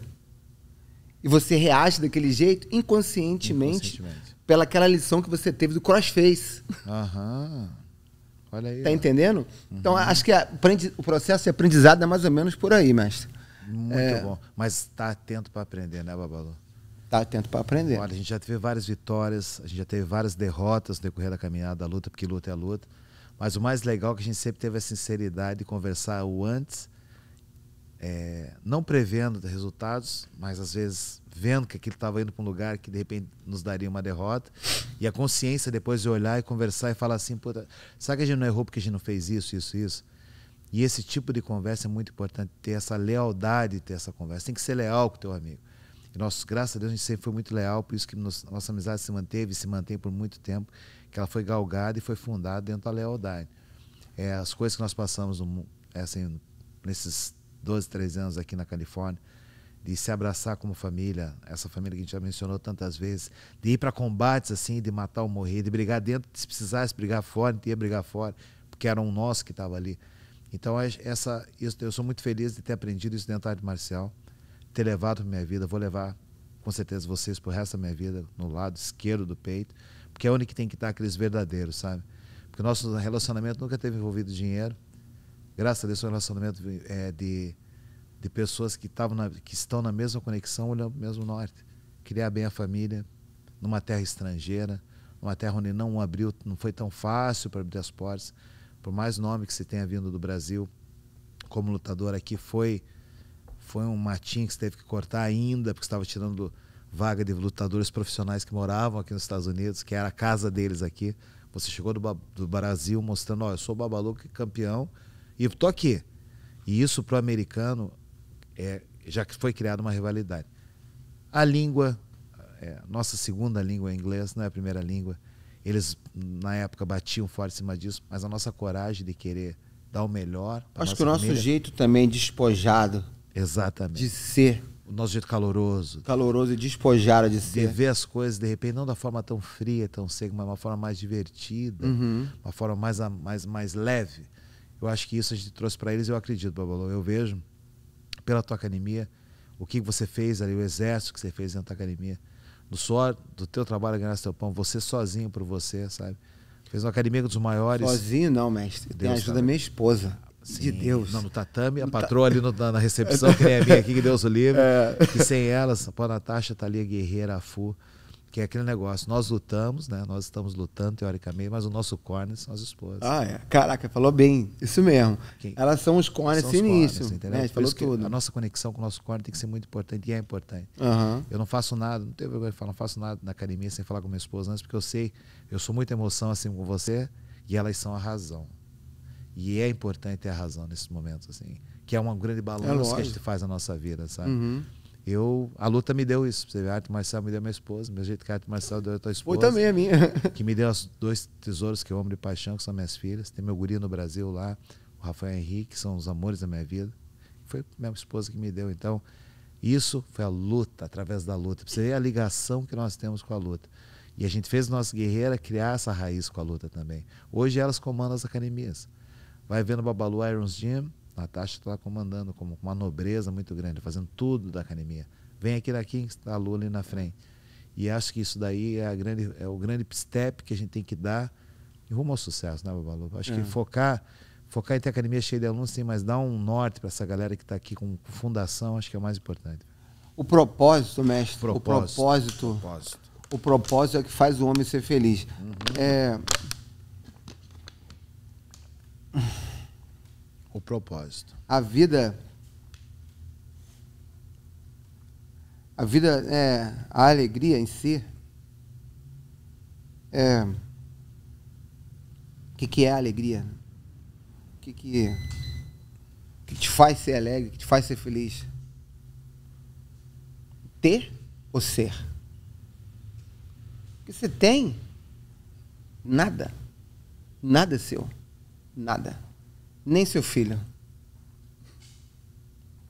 e você reage daquele jeito inconscientemente, inconscientemente. pela aquela lição que você teve do crossface. Aham. Olha aí. Tá ó. entendendo? Uhum. Então acho que o processo de aprendizado é mais ou menos por aí, mestre. Muito é... bom. Mas tá atento para aprender, né, Babalu? Tá atento para aprender. Olha, a gente já teve várias vitórias, a gente já teve várias derrotas no decorrer da caminhada da luta, porque luta é luta. Mas o mais legal é que a gente sempre teve a sinceridade de conversar o antes é, não prevendo resultados, mas às vezes vendo que aquilo estava indo para um lugar que de repente nos daria uma derrota, e a consciência depois de olhar e conversar e falar assim, Puta, sabe que a gente não errou porque a gente não fez isso, isso, isso? E esse tipo de conversa é muito importante, ter essa lealdade, ter essa conversa. Tem que ser leal com o teu amigo. E nós, graças a Deus, a gente sempre foi muito leal, por isso que nos, nossa amizade se manteve e se mantém por muito tempo, que ela foi galgada e foi fundada dentro da lealdade. É, as coisas que nós passamos no, é assim, nesses 12, 13 anos aqui na Califórnia, de se abraçar como família, essa família que a gente já mencionou tantas vezes, de ir para combates assim, de matar ou morrer, de brigar dentro, se precisasse brigar fora, ia brigar fora, porque era um nosso que estava ali. Então, essa, isso, eu sou muito feliz de ter aprendido isso dentro da arte marcial, ter levado para minha vida, vou levar com certeza vocês para o resto da minha vida no lado esquerdo do peito, porque é onde que tem que estar aqueles verdadeiros, sabe? Porque nosso relacionamento nunca teve envolvido dinheiro, Graças a Deus, um relacionamento é, de, de pessoas que, na, que estão na mesma conexão, olhando para o mesmo norte. Criar bem a família, numa terra estrangeira, numa terra onde não abriu, não foi tão fácil para abrir as portas. Por mais nome que você tenha vindo do Brasil, como lutador aqui, foi foi um matinho que você teve que cortar ainda, porque estava tirando vaga de lutadores profissionais que moravam aqui nos Estados Unidos, que era a casa deles aqui. Você chegou do, do Brasil mostrando, ó, eu sou o Babaluco campeão, e tô aqui. E isso para o americano é, já que foi criada uma rivalidade. A língua, é, nossa segunda língua é inglês, não é a primeira língua. Eles, na época, batiam forte em cima disso, mas a nossa coragem de querer dar o melhor. Acho que o nosso família, jeito também despojado. Exatamente. De ser. O nosso jeito caloroso. Caloroso e despojado de ser. De ver as coisas, de repente, não da forma tão fria, tão seca, mas uma forma mais divertida, uhum. uma forma mais, mais, mais leve. Eu acho que isso a gente trouxe para eles, eu acredito, Babalô. Eu vejo pela tua academia, o que você fez ali, o exército que você fez na tua academia, do suor do teu trabalho ganhar seu pão, você sozinho por você, sabe? Fez uma academia dos maiores. Sozinho não, mestre. Deus Tem a ajuda da minha esposa. Sim. De Deus. Não, no tatame, a patroa ali no, na, na, recepção, *laughs* que nem a minha aqui, que Deus o livre. É. Que sem elas, a Natasha tá ali, a guerreira, a Fu que é aquele negócio, nós lutamos, né? Nós estamos lutando, teoricamente, mas o nosso corner são as esposas. Ah, é. Caraca, falou bem. Isso mesmo. Quem? Elas são os corners sinistro. Né, entendeu? Né? Falou tudo. A nossa conexão com o nosso corner tem que ser muito importante e é importante. Uhum. Eu não faço nada, não tenho vergonha de falar, não faço nada na academia sem falar com minha esposa antes, porque eu sei, eu sou muita emoção assim com você e elas são a razão. E é importante ter a razão nesses momentos, assim. Que é um grande balanço é que a é gente faz na nossa vida, sabe? Uhum. Eu, a luta me deu isso. Você a arte marcial me deu minha esposa, meu jeito que a arte marcial deu a tua esposa. Foi também a minha. *laughs* que me deu os dois tesouros que eu amo de paixão, que são minhas filhas. Tem meu guri no Brasil lá, o Rafael Henrique, que são os amores da minha vida. Foi minha esposa que me deu. Então, isso foi a luta, através da luta. Pra você ver a ligação que nós temos com a luta. E a gente fez nossa guerreira criar essa raiz com a luta também. Hoje elas comandam as academias. Vai vendo Babalu Irons Gym, Natasha está comandando com uma nobreza muito grande, fazendo tudo da academia. Vem aqui daqui, instalou ali na frente. E acho que isso daí é, grande, é, o grande step que a gente tem que dar rumo ao sucesso, né, Babalu? Acho é. que focar, focar em ter academia cheia de alunos, sim, mas dar um norte para essa galera que está aqui com fundação, acho que é o mais importante. O propósito, mestre. Propósito, o propósito. propósito. O propósito é que faz o homem ser feliz. Uhum. É. O propósito. A vida. A vida, é, a alegria em si. É, o que, que é a alegria? O que, que, que te faz ser alegre? que te faz ser feliz? Ter ou ser? Porque você tem nada. Nada é seu. Nada nem seu filho.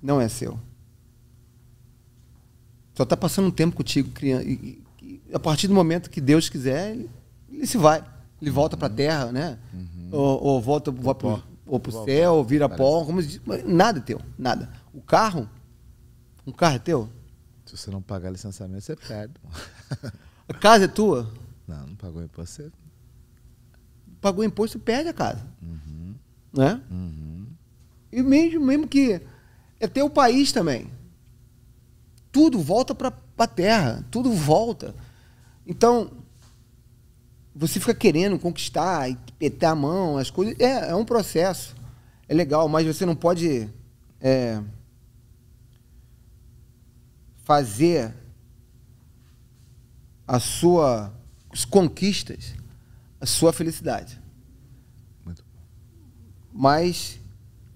Não é seu. Só está passando um tempo contigo, criança. E, e, a partir do momento que Deus quiser, ele, ele se vai. Ele volta para a uhum. terra, né? Uhum. Ou, ou, volta para o céu, ou vira Parece. pó. Como, nada é teu, nada. O carro, um carro é teu? Se você não pagar licenciamento, você perde. a casa é tua? Não, não pagou imposto. Você... Pagou imposto, perde a casa. Uhum. Né? Uhum. E mesmo, mesmo que é ter o país também. Tudo volta para a terra, tudo volta. Então, você fica querendo conquistar e petar a mão, as coisas. É, é um processo. É legal, mas você não pode é, fazer as suas conquistas a sua felicidade. Mas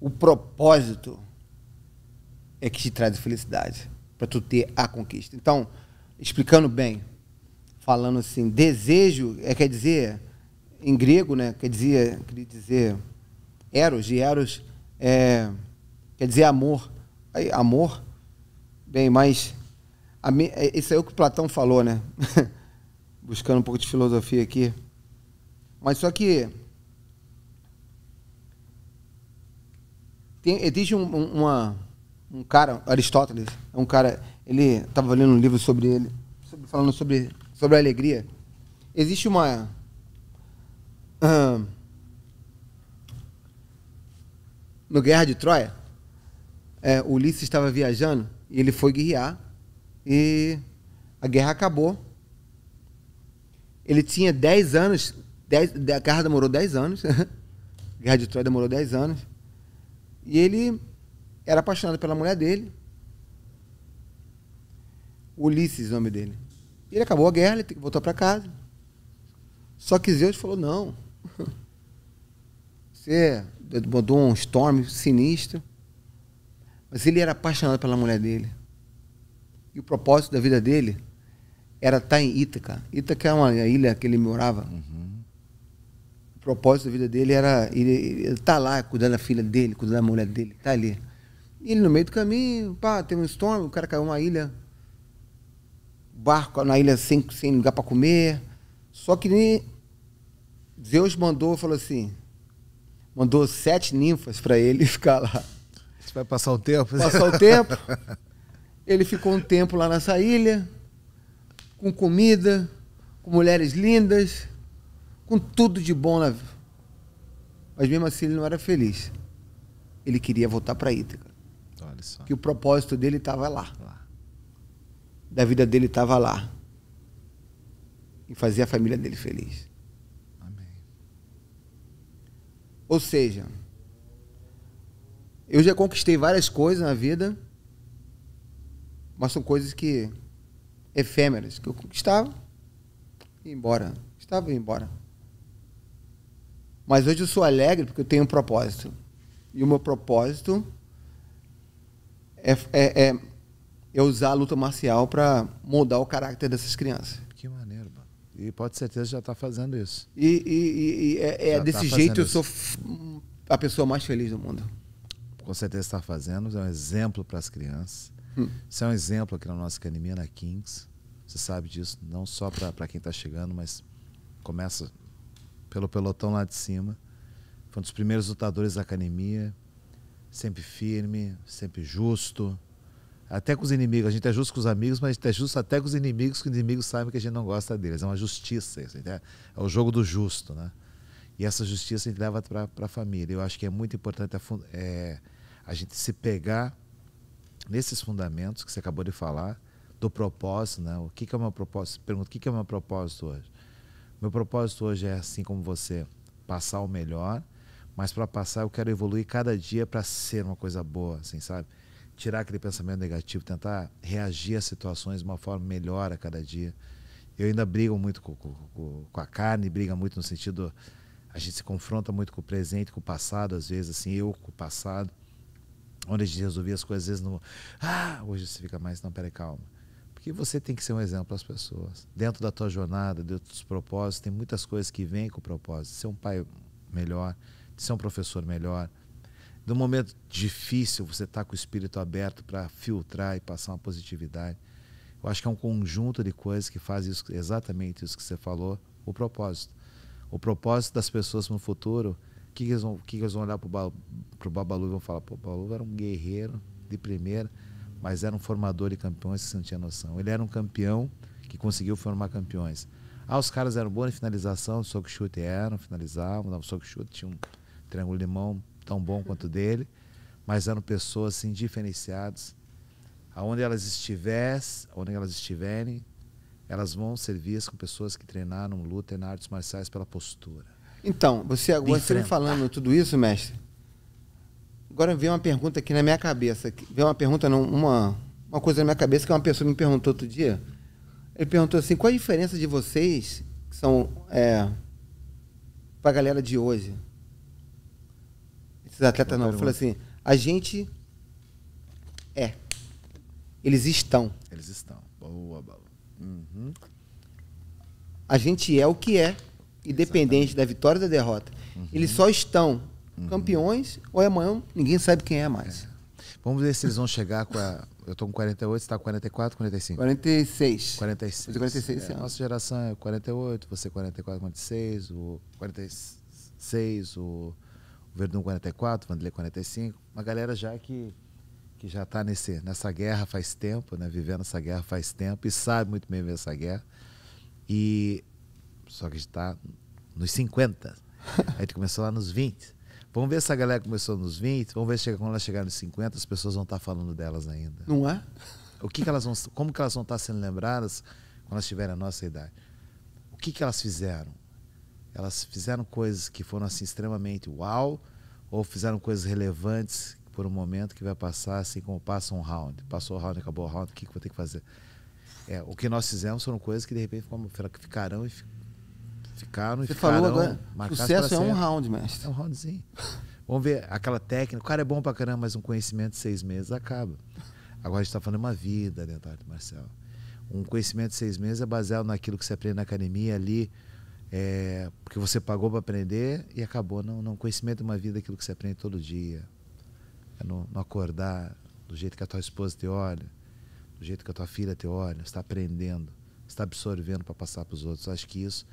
o propósito é que te traz felicidade para tu ter a conquista. Então, explicando bem, falando assim, desejo é quer dizer em grego, né? Quer dizer, quer dizer eros, e eros é, quer dizer amor. Aí, amor, bem, mas a, isso é, é o que Platão falou, né? *laughs* Buscando um pouco de filosofia aqui. Mas só que Tem, existe um, um, uma, um cara, Aristóteles, é um cara, ele estava lendo um livro sobre ele, sobre, falando sobre, sobre a alegria. Existe uma. Uh, no Guerra de Troia, é, Ulisses estava viajando e ele foi guerrear e a guerra acabou. Ele tinha 10 anos, dez a guerra demorou 10 anos, *laughs* a guerra de Troia demorou 10 anos. E ele era apaixonado pela mulher dele. Ulisses, o nome dele. E ele acabou a guerra, ele voltou para casa. Só que Zeus falou: não. *laughs* Você mandou um storm sinistro. Mas ele era apaixonado pela mulher dele. E o propósito da vida dele era estar em Ítaca. Ítaca é uma ilha que ele morava. Uhum. O propósito da vida dele era. Ele tá lá cuidando da filha dele, cuidando da mulher dele, está ali. E ele no meio do caminho, pá, tem um storm, o cara caiu numa ilha. Barco na ilha sem, sem lugar para comer. Só que nem Deus mandou, falou assim: mandou sete ninfas para ele *laughs* ficar lá. Você vai passar o tempo? Passar o tempo. Ele ficou um tempo lá nessa ilha, com comida, com mulheres lindas com tudo de bom na vida. Mas mesmo assim ele não era feliz. Ele queria voltar para Ítaca. Olha só. Que o propósito dele estava lá. lá. Da vida dele estava lá. E fazer a família dele feliz. Amém. Ou seja, eu já conquistei várias coisas na vida, mas são coisas que efêmeras, que eu conquistava e ia embora. Estava e ia embora. Mas hoje eu sou alegre porque eu tenho um propósito. E o meu propósito é, é, é, é usar a luta marcial para mudar o caráter dessas crianças. Que maneiro, mano. E pode certeza já está fazendo isso. E, e, e é, é tá desse tá jeito eu sou a pessoa mais feliz do mundo. Com certeza está fazendo, é um exemplo para as crianças. Hum. é um exemplo aqui na nossa academia, na Kings. Você sabe disso, não só para quem está chegando, mas começa pelo pelotão lá de cima. Foi um dos primeiros lutadores da academia. Sempre firme, sempre justo. Até com os inimigos. A gente é justo com os amigos, mas a gente é justo até com os inimigos, que os inimigos sabem que a gente não gosta deles. É uma justiça. Isso, é, é o jogo do justo, né? E essa justiça a gente leva para a família. Eu acho que é muito importante a, é, a gente se pegar nesses fundamentos que você acabou de falar, do propósito, né? O que, que é o meu propósito? Pergunta, o que, que é o meu propósito hoje? Meu propósito hoje é, assim como você, passar o melhor, mas para passar eu quero evoluir cada dia para ser uma coisa boa, assim, sabe? Tirar aquele pensamento negativo, tentar reagir a situações de uma forma melhor a cada dia. Eu ainda brigo muito com, com, com a carne, briga muito no sentido. A gente se confronta muito com o presente, com o passado, às vezes, assim, eu com o passado onde a gente resolvia as coisas, às vezes no. Ah, hoje você fica mais, não, peraí, calma. Porque você tem que ser um exemplo às pessoas. Dentro da tua jornada, dentro dos propósitos, tem muitas coisas que vêm com propósito. ser um pai melhor, de ser um professor melhor. No momento difícil, você está com o espírito aberto para filtrar e passar uma positividade. Eu acho que é um conjunto de coisas que faz isso, exatamente isso que você falou, o propósito. O propósito das pessoas no futuro, o que, que, eles vão olhar para o Babalu e vão falar? Pô, o Babalu era um guerreiro de primeira mas era um formador de campeões que você não tinha noção. Ele era um campeão que conseguiu formar campeões. Ah, os caras eram bons em finalização, soco chute eram, finalizavam, davam soco chute, tinha um triângulo de mão tão bom quanto dele, mas eram pessoas assim diferenciadas. Aonde elas estivessem, onde elas estiverem, elas vão servir com pessoas que treinaram luta e artes marciais pela postura. Então, você agora falando tudo isso, mestre, Agora veio uma pergunta aqui na minha cabeça. Veio uma pergunta, não, uma, uma coisa na minha cabeça que uma pessoa me perguntou outro dia. Ele perguntou assim: qual a diferença de vocês, que são. É, para a galera de hoje? Esses atletas não. Eu falou assim: a gente é. Eles estão. Eles estão. Boa, boa. Uhum. A gente é o que é, independente Exatamente. da vitória ou da derrota. Uhum. Eles só estão uhum. campeões, ou amanhã ninguém sabe quem é mais. É. Vamos ver se eles vão chegar com a. Eu tô com 48, você está com 44, 45? 46. 46. 46 é, nossa geração é 48, você 44, 46, o 46, o Verdun 44, Vanderlei 45. Uma galera já que que já está nessa guerra faz tempo, né? vivendo essa guerra faz tempo e sabe muito bem ver essa guerra. E só que está nos 50. A gente começou lá nos 20. Vamos ver se a galera começou nos 20, vamos ver se quando elas chegarem nos 50, as pessoas vão estar tá falando delas ainda. Não é? O que, que elas vão, como que elas vão estar tá sendo lembradas quando elas tiverem a nossa idade? O que, que elas fizeram? Elas fizeram coisas que foram assim extremamente uau, ou fizeram coisas relevantes por um momento que vai passar assim como passa um round. Passou o round, acabou o round, o que, que eu vou ter que fazer? É, o que nós fizemos foram coisas que de repente ficarão e Ficaram Você ficaram, falou agora, sucesso é um round, mestre. É um roundzinho. Vamos ver aquela técnica. O cara é bom pra caramba, mas um conhecimento de seis meses acaba. Agora a gente tá falando uma vida né, Tati arte Um conhecimento de seis meses é baseado naquilo que você aprende na academia ali, é, porque você pagou para aprender e acabou. Não, não conhecimento é uma vida aquilo que você aprende todo dia. É no, acordar do jeito que a tua esposa te olha, do jeito que a tua filha te olha. Você está aprendendo, está absorvendo para passar para os outros. Acho que isso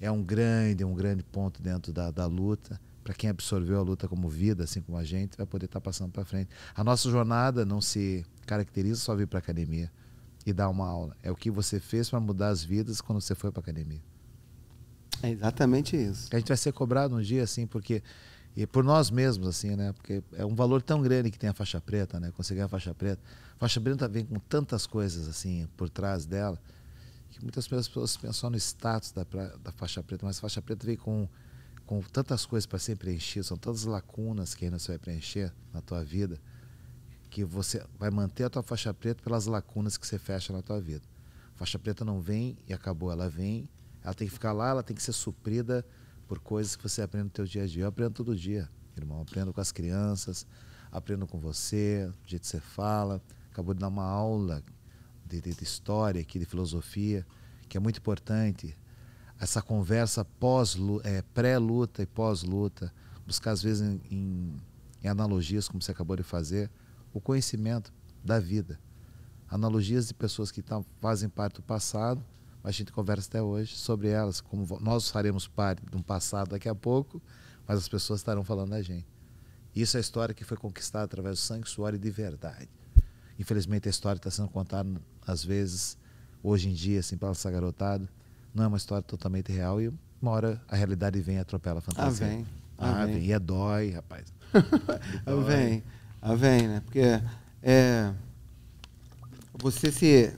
é um grande, um grande ponto dentro da, da luta. Para quem absorveu a luta como vida, assim como a gente, vai poder estar tá passando para frente. A nossa jornada não se caracteriza só vir para a academia e dar uma aula. É o que você fez para mudar as vidas quando você foi para a academia. É exatamente isso. A gente vai ser cobrado um dia, assim, porque e por nós mesmos, assim, né? Porque é um valor tão grande que tem a faixa preta, né? Conseguir a faixa preta. A faixa preta vem com tantas coisas, assim, por trás dela que muitas pessoas pensam no status da, da faixa preta, mas a faixa preta vem com, com tantas coisas para ser preenchidas, são tantas lacunas que ainda você vai preencher na tua vida, que você vai manter a tua faixa preta pelas lacunas que você fecha na tua vida. A faixa preta não vem e acabou, ela vem, ela tem que ficar lá, ela tem que ser suprida por coisas que você aprende no teu dia a dia. Eu aprendo todo dia, irmão, aprendo com as crianças, aprendo com você, do jeito que você fala, acabou de dar uma aula de, de, história aqui, de filosofia, que é muito importante. Essa conversa pós, é, pré-luta e pós-luta, buscar às vezes em, em, em analogias, como você acabou de fazer, o conhecimento da vida. Analogias de pessoas que tão fazem parte do passado, mas a gente conversa até hoje sobre elas, como nós faremos parte de um passado daqui a pouco, mas as pessoas estarão falando da gente. Isso é a história que foi conquistada através do sangue, suor e de verdade. Infelizmente, a história está sendo contada às vezes, hoje em dia, assim, para essa garotada, não é uma história totalmente real e uma hora a realidade vem e atropela a ah, fantasia. Ah, vem. Ah, ah vem. vem. E é dói, rapaz. *laughs* ah, vem. Ah, vem, né? Porque é, você se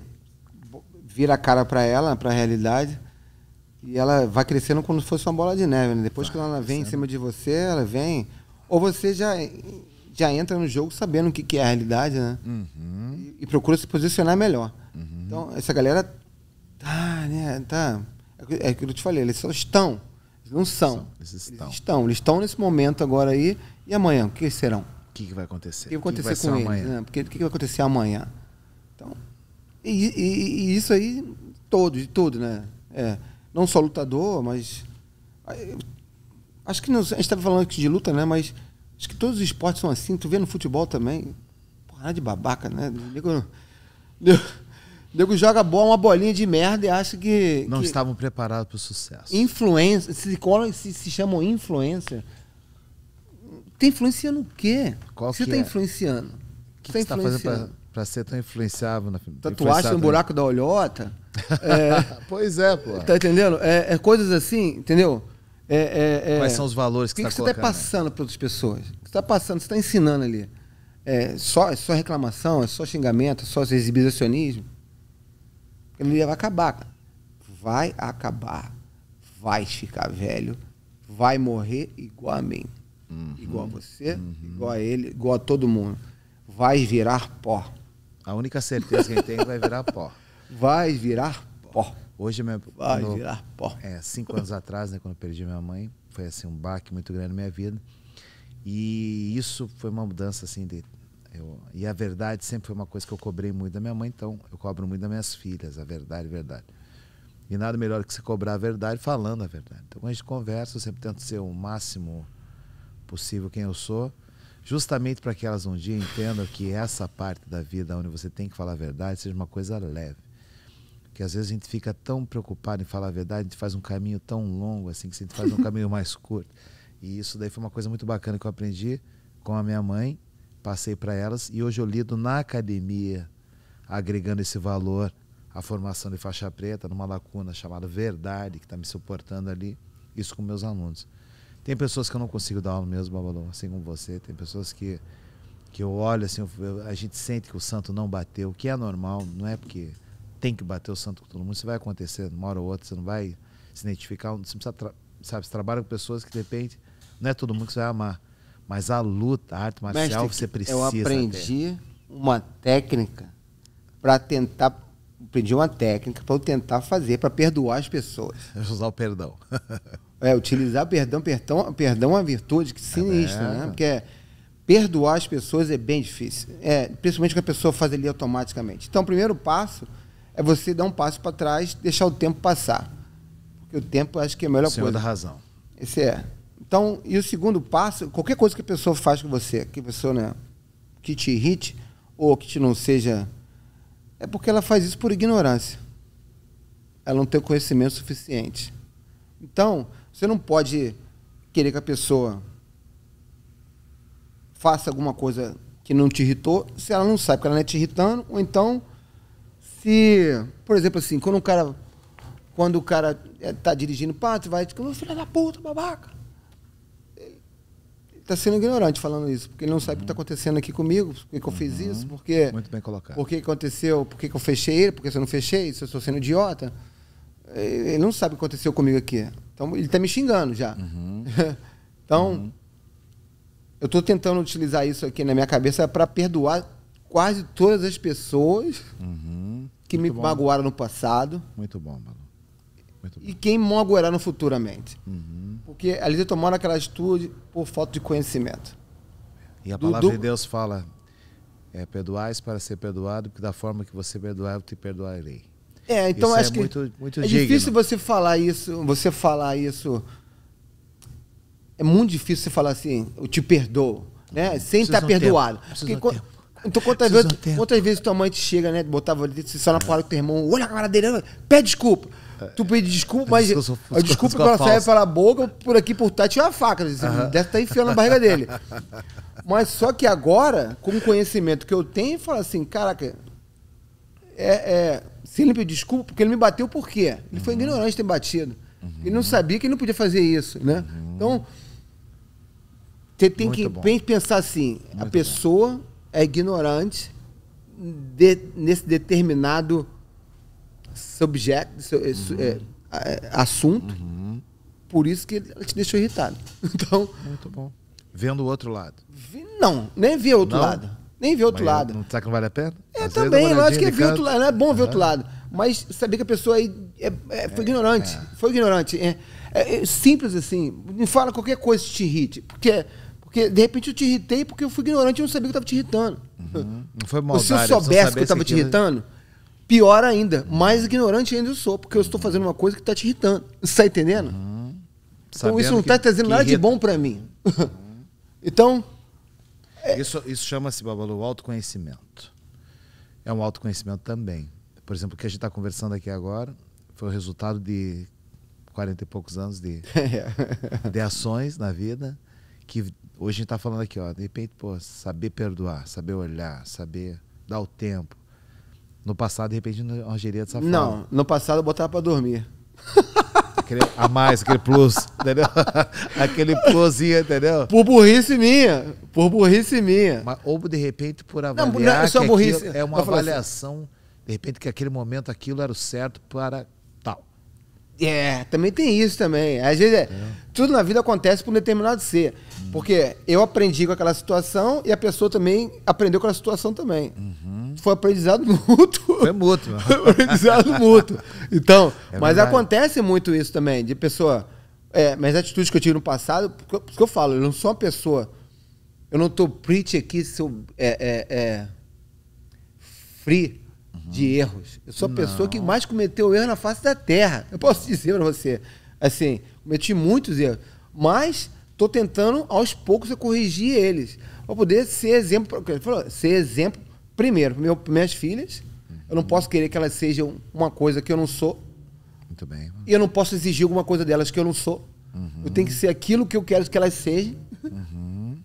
vira a cara para ela, para a realidade, e ela vai crescendo como se fosse uma bola de neve. Né? Depois que ela vem em cima de você, ela vem. Ou você já já entra no jogo sabendo o que, que é a realidade, né? Uhum. E, e, procura se posicionar melhor. Uhum. Então, essa galera tá, né? Tá. É aquilo é que eu te falei, eles só estão. Eles não são. eles estão. Eles estão, eles estão nesse momento agora aí. E amanhã, o que serão? O que, que vai acontecer? O que, acontecer que vai acontecer com eles? Né? Porque, o que, que vai acontecer amanhã? Então, e, e, e isso aí, todo, de tudo, né? É, não só lutador, mas. Ah, acho que não, a gente estava falando aqui de luta, né? Mas Acho que todos os esportes são assim, tu vê no futebol também. Porra, de babaca, né? Nego, nego, joga bola, uma bolinha de merda e acha que. Não que estavam preparados para o sucesso. Influência. Se, se, se chamam influencer. Tá influenciando o quê? Qual você que tá é? influenciando? O que, que, tá que você tá fazendo para ser tão influenciável na Tatuagem no um buraco da olhota. *laughs* é, pois é, pô. Tá entendendo? É, é coisas assim, entendeu? É, é, é, Quais são os valores que, que você está tá passando para outras pessoas? O que está passando? Você está ensinando ali? É só, é só reclamação? É só xingamento? É só exibicionismo? Ele vai acabar, Vai acabar. Vai ficar velho. Vai morrer igual a mim. Uhum. Igual a você, uhum. igual a ele, igual a todo mundo. Vai virar pó. A única certeza que a gente tem é que vai virar pó. Vai virar pó. Hoje é meu, Vai no, virar pó. É, cinco anos atrás, né, quando eu perdi minha mãe, foi assim um baque muito grande na minha vida. E isso foi uma mudança assim de eu, e a verdade sempre foi uma coisa que eu cobrei muito da minha mãe, então eu cobro muito das minhas filhas, a verdade, a verdade. E nada melhor que se cobrar a verdade falando a verdade. Então, quando a gente conversa, eu sempre tento ser o máximo possível quem eu sou, justamente para que elas um dia entendam que essa parte da vida onde você tem que falar a verdade seja uma coisa leve que às vezes a gente fica tão preocupado em falar a verdade, a gente faz um caminho tão longo assim, que a gente faz um caminho mais curto. E isso daí foi uma coisa muito bacana que eu aprendi com a minha mãe, passei para elas e hoje eu lido na academia, agregando esse valor à formação de faixa preta, numa lacuna chamada Verdade, que está me suportando ali, isso com meus alunos. Tem pessoas que eu não consigo dar aula mesmo, Babalão, assim como você, tem pessoas que que eu olho assim, eu, a gente sente que o santo não bateu, o que é normal, não é porque tem que bater o santo com todo mundo. Isso vai acontecer, uma hora ou outra, você não vai se identificar. Você precisa, sabe, você trabalha com pessoas que de repente não é todo mundo que você vai amar. Mas a luta, a arte marcial, Mestre, você precisa. Eu aprendi ter. uma técnica para tentar. Aprendi uma técnica para tentar fazer, para perdoar as pessoas. *laughs* Usar o perdão. é, utilizar perdão, perdão, perdão é uma virtude que sinistra, né? é. né? Porque perdoar as pessoas é bem difícil. É, principalmente que a pessoa faz ali automaticamente. Então, o primeiro passo é você dar um passo para trás, deixar o tempo passar. Porque o tempo acho que é a melhor Senhor coisa. da razão. Esse é. Então, e o segundo passo, qualquer coisa que a pessoa faz com você, que a pessoa, né, que te irrite ou que te não seja é porque ela faz isso por ignorância. Ela não tem conhecimento suficiente. Então, você não pode querer que a pessoa faça alguma coisa que não te irritou, se ela não sabe que ela não é te irritando, ou então se, por exemplo, assim, quando o cara. Quando o cara é, tá dirigindo, pá, tu vai, tipo, filho da puta, babaca. Ele, tá sendo ignorante falando isso, porque ele não sabe o que tá acontecendo aqui comigo, por que eu fiz uhum. isso, porque. Muito bem colocado. Por que aconteceu, por que eu fechei ele, por que eu não fechei, se eu estou sendo idiota. Ele não sabe o que aconteceu comigo aqui. Então, ele tá me xingando já. Uhum. *laughs* então, uhum. eu tô tentando utilizar isso aqui na minha cabeça para perdoar quase todas as pessoas uhum. que Muito me bom. magoaram no passado. Muito bom, Malu. Muito bom. E quem magoará no futuramente. Uhum. Porque ali eu tomou aquela atitude por falta de conhecimento. E a palavra do... de Deus fala: é, perdoais para ser perdoado, porque da forma que você perdoar, eu te perdoarei. É, então isso é acho é que muito, muito é digno. difícil você falar isso, você falar isso. É muito difícil você falar assim, eu te perdoo, né? Uhum. Sem estar tá perdoado. Um porque, então, quantas vezes, quantas vezes tua mãe te chega, né? Botava ali, só na porrada com teu irmão, olha a cara dele, pede desculpa. É. Tu pede desculpa, mas eu desculpa, eu a desculpa que ela falsa. pela boca, por aqui, por trás, tinha uma faca. Assim, uhum. Deve estar tá enfiando na barriga dele. *laughs* Mas só que agora, com o conhecimento que eu tenho, fala assim, caraca, é, é, se ele pediu desculpa, porque ele me bateu por quê? Ele foi uhum. ignorante ter batido. Uhum. Ele não sabia que ele não podia fazer isso, né? Uhum. Então, você tem Muito que bom. pensar assim, Muito a pessoa... Bom é ignorante de, nesse determinado subject, eh, uhum. é, assunto. Uhum. Por isso que ela te deixou irritado. *laughs* Então, Muito bom. Vendo o outro lado. Vi, não, nem vi o outro não? lado. Nem vi o outro Mas lado. Não, será que não vale a pena? É, Às também, lógico que é ver outro lado. é bom uhum. ver outro lado. Mas saber que a pessoa aí é é, é, é, foi ignorante. É. Foi ignorante. É, simples assim. Me fala qualquer coisa que te irrite. Porque porque, de repente, eu te irritei porque eu fui ignorante e não sabia que eu tava te irritando. Uhum. Não foi maldade. Se eu é soubesse que eu tava te é- irritando, pior ainda. Mais ignorante ainda eu sou, porque eu estou fazendo uma coisa que tá te irritando. Você tá entendendo? Uhum. Então, isso não tá que, tá trazendo nada de bom para mim. Uhum. *laughs* então... É... Isso, isso chama-se, Babalu, autoconhecimento. É um autoconhecimento também. Por exemplo, o que a gente está conversando aqui agora foi o resultado de 40 e poucos anos de, *laughs* é. de ações na vida que Hoje a gente está falando aqui, ó, de repente, pô, saber perdoar, saber olhar, saber dar o tempo. No passado, de repente, não agiria dessa forma. Não, no passado eu botava para dormir. *laughs* Aquele, a mais, aquele plus, entendeu? *laughs* aquele plusinho, entendeu? Por burrice minha. Por burrice minha. Mas, ou de repente por avaliar. Não, não é só burrice. É uma assim, avaliação, assim. de repente, que aquele momento aquilo era o certo para tal. É, também tem isso também. Às vezes, é, é. tudo na vida acontece por um determinado ser. Porque eu aprendi com aquela situação e a pessoa também aprendeu com a situação também. Uhum. Foi aprendizado *laughs* mútuo. Foi mútuo. Foi aprendizado mútuo. Então, é mas verdade. acontece muito isso também, de pessoa. É, mas atitudes que eu tive no passado, porque eu falo, eu não sou uma pessoa. Eu não tô preach aqui, sou. É, é, é, free uhum. de erros. Eu sou a não. pessoa que mais cometeu erro na face da terra. Eu posso dizer para você. Assim, cometi muitos erros. Mas Tô tentando aos poucos eu corrigir eles. Para poder ser exemplo. Ser exemplo primeiro meu, minhas filhas. Eu não posso querer que elas sejam uma coisa que eu não sou. Muito bem. E eu não posso exigir alguma coisa delas que eu não sou. Uhum. Eu tenho que ser aquilo que eu quero que elas sejam. Uhum.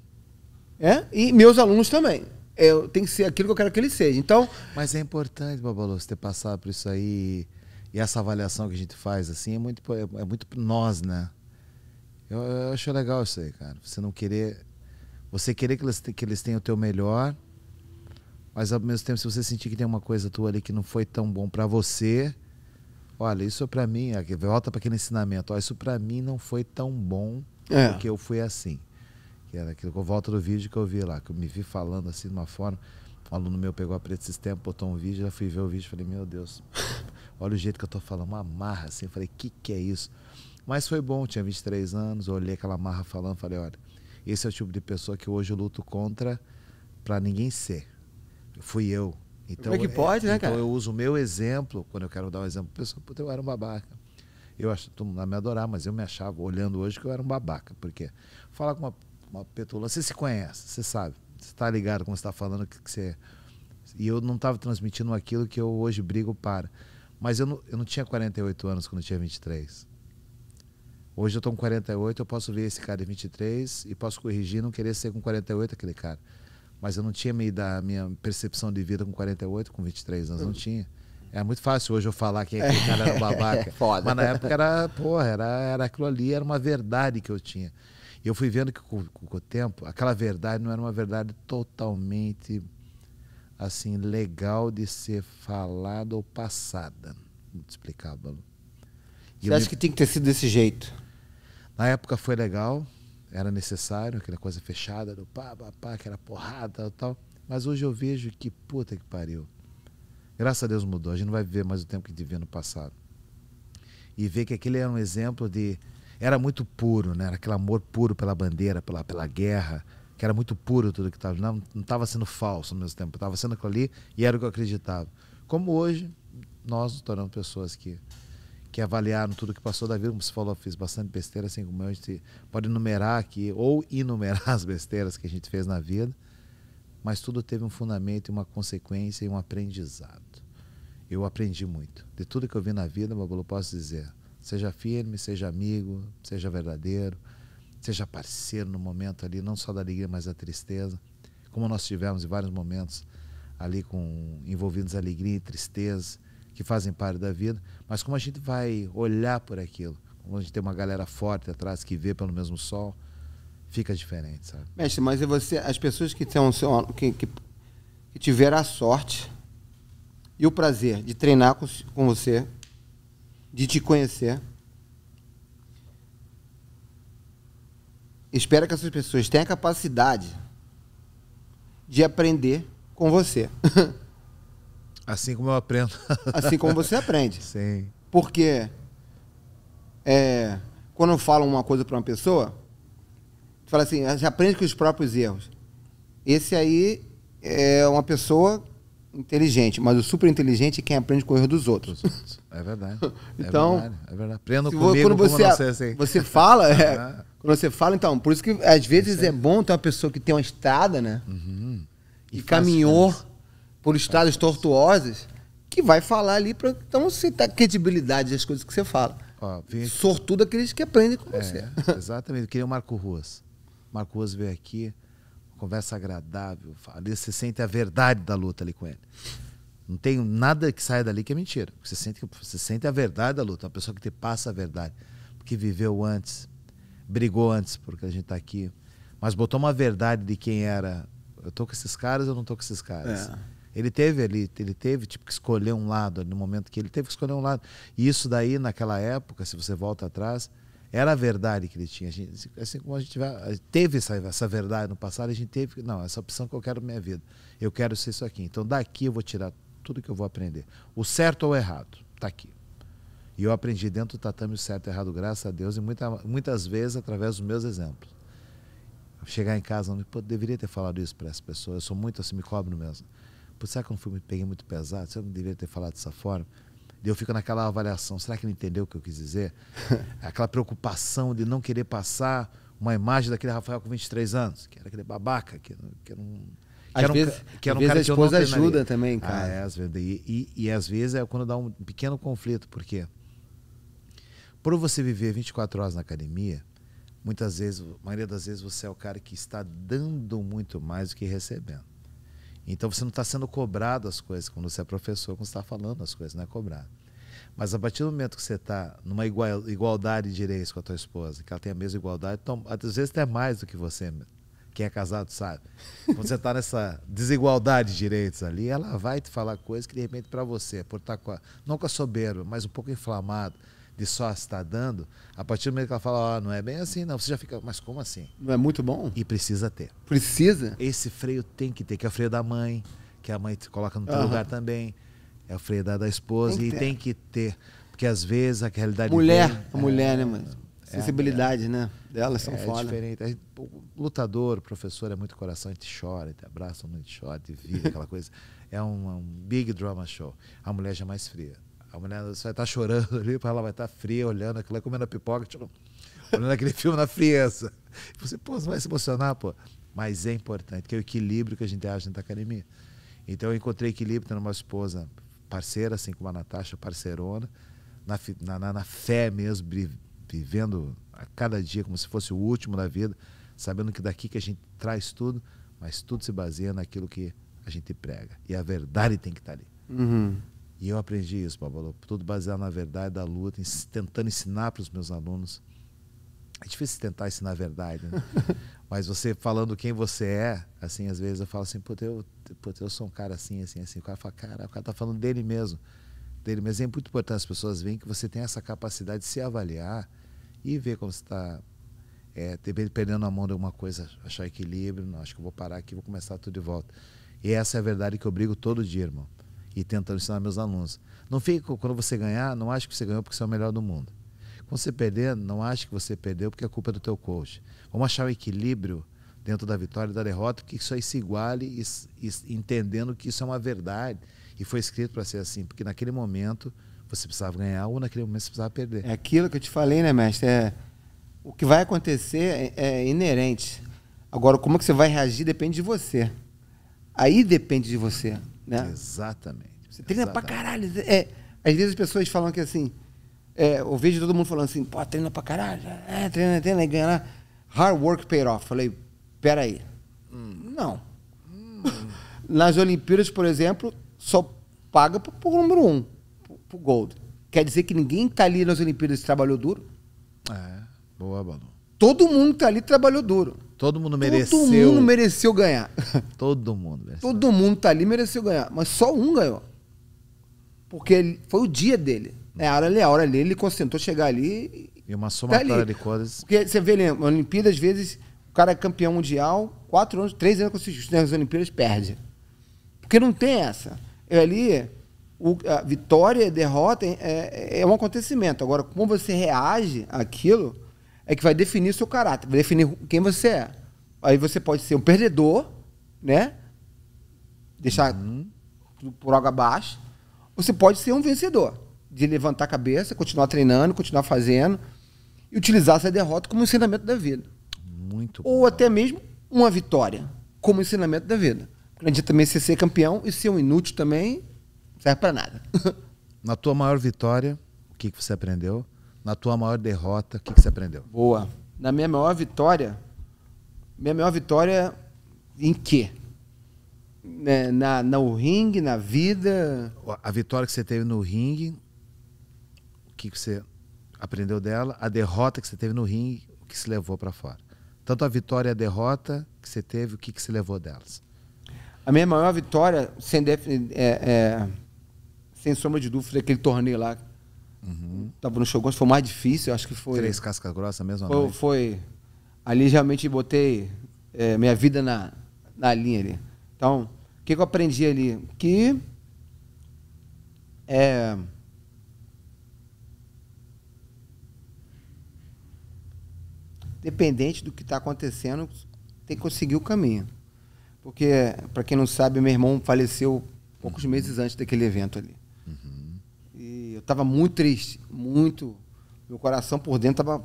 É? E meus alunos também. Eu tenho que ser aquilo que eu quero que eles sejam. Então. Mas é importante, Babalu, você ter passado por isso aí. E essa avaliação que a gente faz, assim, é muito, é, é muito nós, né? Eu, eu, acho legal isso aí, cara. Você não querer. Você querer que eles, que eles tenham o teu melhor, mas ao mesmo tempo, se você sentir que tem uma coisa tua ali que não foi tão bom para você, olha, isso é para mim, aqui, volta para aquele ensinamento, ó, isso para mim não foi tão bom é. porque eu fui assim. Que era aquilo que eu volto do vídeo que eu vi lá, que eu me vi falando assim de uma forma. Um aluno meu pegou a preta esse tempo, botou um vídeo, eu fui ver o vídeo e falei, meu Deus, *laughs* olha o jeito que eu tô falando, uma marra assim. Eu falei, que que é isso? Mas foi bom, tinha 23 anos, olhei aquela marra falando, falei, olha, esse é o tipo de pessoa que hoje eu luto contra para ninguém ser. Fui eu. Então, Como é que é, pode, é, né, então cara? eu uso o meu exemplo, quando eu quero dar um exemplo, pessoa, puta, eu era um babaca. Eu acho, todo mundo vai me adorar, mas eu me achava, olhando hoje, que eu era um babaca. Porque falar com uma, uma você se conhece, você sabe, você está ligado como você está falando, que, que você é. e eu não estava transmitindo aquilo que eu hoje brigo para. Mas eu não, eu não tinha 48 anos quando eu tinha 23. Hoje eu estou com 48, eu posso ver esse cara em 23 e posso corrigir, não querer ser com 48 aquele cara. Mas eu não tinha me da minha percepção de vida com 48, com 23 anos, não uhum. tinha. É muito fácil hoje eu falar que aquele cara era *laughs* é babaca. Foda. Mas na época era, porra, era, era aquilo ali, era uma verdade que eu tinha. E eu fui vendo que com, com o tempo, aquela verdade não era uma verdade totalmente assim legal de ser falada ou passada. Balu. Você acha me... que tem que ter sido desse jeito? Na época foi legal, era necessário, aquela coisa fechada do pá, pá, pá, aquela porrada e tal. Mas hoje eu vejo que puta que pariu. Graças a Deus mudou, a gente não vai viver mais o tempo que vivia no passado. E ver que aquele era um exemplo de. Era muito puro, né? Era aquele amor puro pela bandeira, pela, pela guerra, que era muito puro tudo que estava. Não estava sendo falso ao mesmo tempo, estava sendo aquilo ali e era o que eu acreditava. Como hoje, nós nos tornamos pessoas que que avaliaram tudo que passou da vida, como você falou, fiz bastante besteira, assim como a gente pode enumerar aqui, ou enumerar *laughs* as besteiras que a gente fez na vida, mas tudo teve um fundamento, e uma consequência e um aprendizado. Eu aprendi muito. De tudo que eu vi na vida, Babalu, posso dizer, seja firme, seja amigo, seja verdadeiro, seja parceiro no momento ali, não só da alegria, mas da tristeza, como nós tivemos em vários momentos ali com envolvidos alegria e tristeza, que fazem parte da vida, mas como a gente vai olhar por aquilo, como a gente tem uma galera forte atrás que vê pelo mesmo sol, fica diferente, sabe? Mestre, mas é você, as pessoas que, são, que, que, que tiveram a sorte e o prazer de treinar com, com você, de te conhecer, espera que essas pessoas tenham a capacidade de aprender com você. *laughs* Assim como eu aprendo. *laughs* assim como você aprende. Sim. Porque é, quando eu falo uma coisa para uma pessoa, fala assim, você aprende com os próprios erros. Esse aí é uma pessoa inteligente, mas o super inteligente é quem aprende com o erro dos outros. É verdade. *laughs* É então, é verdade. É verdade. comigo quando você, você, assim. você fala, *laughs* é, quando você fala, então, por isso que às é vezes é bom ter uma pessoa que tem uma estrada, né? Uhum. E, e caminhou por estradas tortuosas, que vai falar ali para. Então você ter credibilidade das coisas que você fala. Ó, Sortudo aqueles que aprendem com é, você. *laughs* *laughs* Exatamente. queria o Marco Ruas. Marco Ruas veio aqui, conversa agradável. Ali você sente a verdade da luta ali com ele. Não tem nada que saia dali que é mentira. Você sente, você sente a verdade da luta, a pessoa que te passa a verdade. Porque viveu antes, brigou antes, porque a gente está aqui. Mas botou uma verdade de quem era. Eu tô com esses caras, eu não tô com esses caras. É. Ele teve ali, ele teve tipo que escolher um lado no momento que ele teve que escolher um lado. E isso daí naquela época, se você volta atrás, era a verdade que ele tinha. Gente, assim como a gente teve essa, essa verdade no passado, a gente teve não essa opção que eu quero na minha vida. Eu quero ser isso aqui. Então daqui eu vou tirar tudo que eu vou aprender. O certo ou o errado está aqui. E eu aprendi dentro do tatame o certo e errado, graças a Deus, e muita, muitas vezes através dos meus exemplos. Chegar em casa, não, deveria ter falado isso para essa pessoas, eu sou muito assim, me cobro mesmo será que eu fui muito, peguei muito pesado? Será que eu não deveria ter falado dessa forma? Eu fico naquela avaliação, será que ele entendeu o que eu quis dizer? *laughs* Aquela preocupação de não querer passar uma imagem daquele Rafael com 23 anos, que era aquele babaca, que, que era um... Que às era um, vezes, que era um às vezes a esposa ajuda também, ah, cara. Ah, é, às vezes, e, e, e, às vezes é quando dá um pequeno conflito, porque por você viver 24 horas na academia, muitas vezes, a maioria das vezes você é o cara que está dando muito mais do que recebendo. Então você não está sendo cobrado as coisas. Quando você é professor, quando você está falando as coisas, não é cobrado. Mas a partir do momento que você está numa igualdade de direitos com a tua esposa, que ela tem a mesma igualdade, então, às vezes até mais do que você, quem é casado sabe. Quando você está nessa desigualdade de direitos ali, ela vai te falar coisas que de repente para você, por estar tá com a, não com a soberba, mas um pouco inflamado, de só estar dando, a partir do momento que ela fala, não é bem assim, não, você já fica, mas como assim? Não é muito bom? E precisa ter. Precisa? Esse freio tem que ter, que é o freio da mãe, que a mãe te coloca no teu uhum. lugar também, é o freio da, da esposa, tem e ter. tem que ter. Porque às vezes a realidade. Mulher, a é, mulher, né, mano? É Sensibilidade, é, né? Delas são é, foda. É diferente. É, lutador, professor, é muito coração, a gente chora, te abraça, a gente chora, te vira, aquela coisa. É um, um big drama show. A mulher já é mais fria a mulher vai estar tá chorando ali, ela vai estar tá fria, olhando aquilo, comendo pipoca, tipo, olhando aquele *laughs* filme na frieza. E você, pô, você vai se emocionar, pô. Mas é importante, que é o equilíbrio que a gente age dentro da academia. Então eu encontrei equilíbrio tendo uma esposa parceira, assim como a Natasha, parceirona, na, na, na fé mesmo, vivendo a cada dia como se fosse o último da vida, sabendo que daqui que a gente traz tudo, mas tudo se baseia naquilo que a gente prega. E a verdade tem que estar tá ali. Uhum. E eu aprendi isso, Pablo, tudo baseado na verdade da luta, tentando ensinar para os meus alunos. É difícil tentar ensinar a verdade, né? *laughs* Mas você falando quem você é, assim, às vezes eu falo assim, pô, eu, pô, eu sou um cara assim, assim, assim. O cara fala, cara, o cara tá falando dele mesmo. Dele mesmo. É muito importante as pessoas veem que você tem essa capacidade de se avaliar e ver como você está é, perdendo a mão de alguma coisa, achar equilíbrio, não, acho que eu vou parar aqui, vou começar tudo de volta. E essa é a verdade que eu brigo todo dia, irmão e tentando ensinar meus alunos. Não fica quando você ganhar, não acho que você ganhou porque você é o melhor do mundo. Quando você perder, não acho que você perdeu porque a culpa é do teu coach. Vamos achar o equilíbrio dentro da vitória e da derrota, que isso aí se iguale e, e, entendendo que isso é uma verdade e foi escrito para ser assim, porque naquele momento você precisava ganhar ou naquele momento você precisava perder. É aquilo que eu te falei, né, mestre? É, o que vai acontecer é, é inerente. Agora, como é que você vai reagir depende de você. Aí depende de você. Né? Exatamente. Você treina Exatamente. pra caralho. É, às vezes as pessoas falam que assim. É, eu vejo todo mundo falando assim, pô, treina pra caralho. É, treina, treina e ganha lá. Hard work paid off. Falei, peraí. Hum. Não. Hum. Nas Olimpíadas, por exemplo, só paga pro, pro número um, pro, pro gold. Quer dizer que ninguém tá ali nas Olimpíadas trabalhou duro? É, boa, Balu. Todo mundo que tá ali trabalhou duro. Todo mundo mereceu. Todo mundo mereceu ganhar. *laughs* Todo mundo mereceu. Né? Todo mundo tá ali mereceu ganhar. Mas só um ganhou. Porque foi o dia dele. É a hora ali, a hora ali, ele concentrou chegar ali. E uma tá somatória tá de coisas. Porque você vê, lembra, Olimpíada às vezes, o cara é campeão mundial, quatro anos, três anos conseguiu nas né? Olimpíadas, perde. Porque não tem essa. Eu é ali, o, a vitória, e derrota é, é, é um acontecimento. Agora, como você reage àquilo é que vai definir seu caráter, vai definir quem você é. Aí você pode ser um perdedor, né? Deixar uhum. por água abaixo. Ou você pode ser um vencedor, de levantar a cabeça, continuar treinando, continuar fazendo e utilizar essa derrota como ensinamento da vida. Muito. Ou até mesmo uma vitória como ensinamento da vida. Não adianta também você ser campeão e ser um inútil também serve para nada. *laughs* Na tua maior vitória, o que, que você aprendeu? Na tua maior derrota, o que, que você aprendeu? Boa. Na minha maior vitória, minha maior vitória em quê? Na, né, na, no ringue, na vida? A vitória que você teve no ringue, o que, que você aprendeu dela? A derrota que você teve no ringue, o que se levou para fora? Tanto a vitória e a derrota que você teve, o que, que se levou delas? A minha maior vitória, sem, é, é, sem sombra de dúvida, aquele torneio lá Uhum. Tava no show gosto, foi mais difícil, acho que foi. Três cascas grossas mesmo? Foi, foi, Ali realmente botei é, minha vida na, na linha ali. Então, o que, que eu aprendi ali? Que. É, dependente do que está acontecendo, tem que conseguir o caminho. Porque, para quem não sabe, meu irmão faleceu poucos uhum. meses antes daquele evento ali eu tava muito triste, muito. Meu coração por dentro tava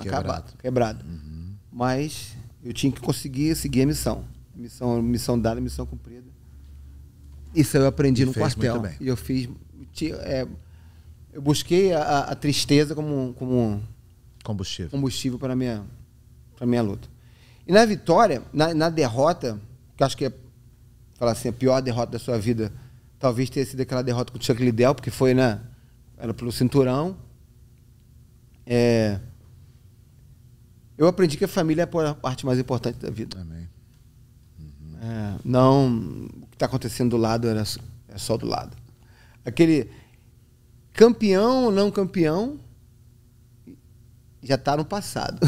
quebrado. acabado, quebrado. Uhum. Mas eu tinha que conseguir seguir a missão. Missão, missão dada, missão cumprida. Isso eu aprendi e no quartel. E eu fiz. É, eu busquei a, a, tristeza como, como combustível, combustível para a minha, para minha luta. E na vitória, na, na derrota, que acho que é falar assim, a pior derrota da sua vida Talvez tenha sido aquela derrota com o Chuck Liddell, porque foi, né? Era pelo cinturão. É... Eu aprendi que a família é a parte mais importante da vida. Amém. Uhum. É, não. O que está acontecendo do lado era, é só do lado. Aquele campeão ou não campeão já está no passado.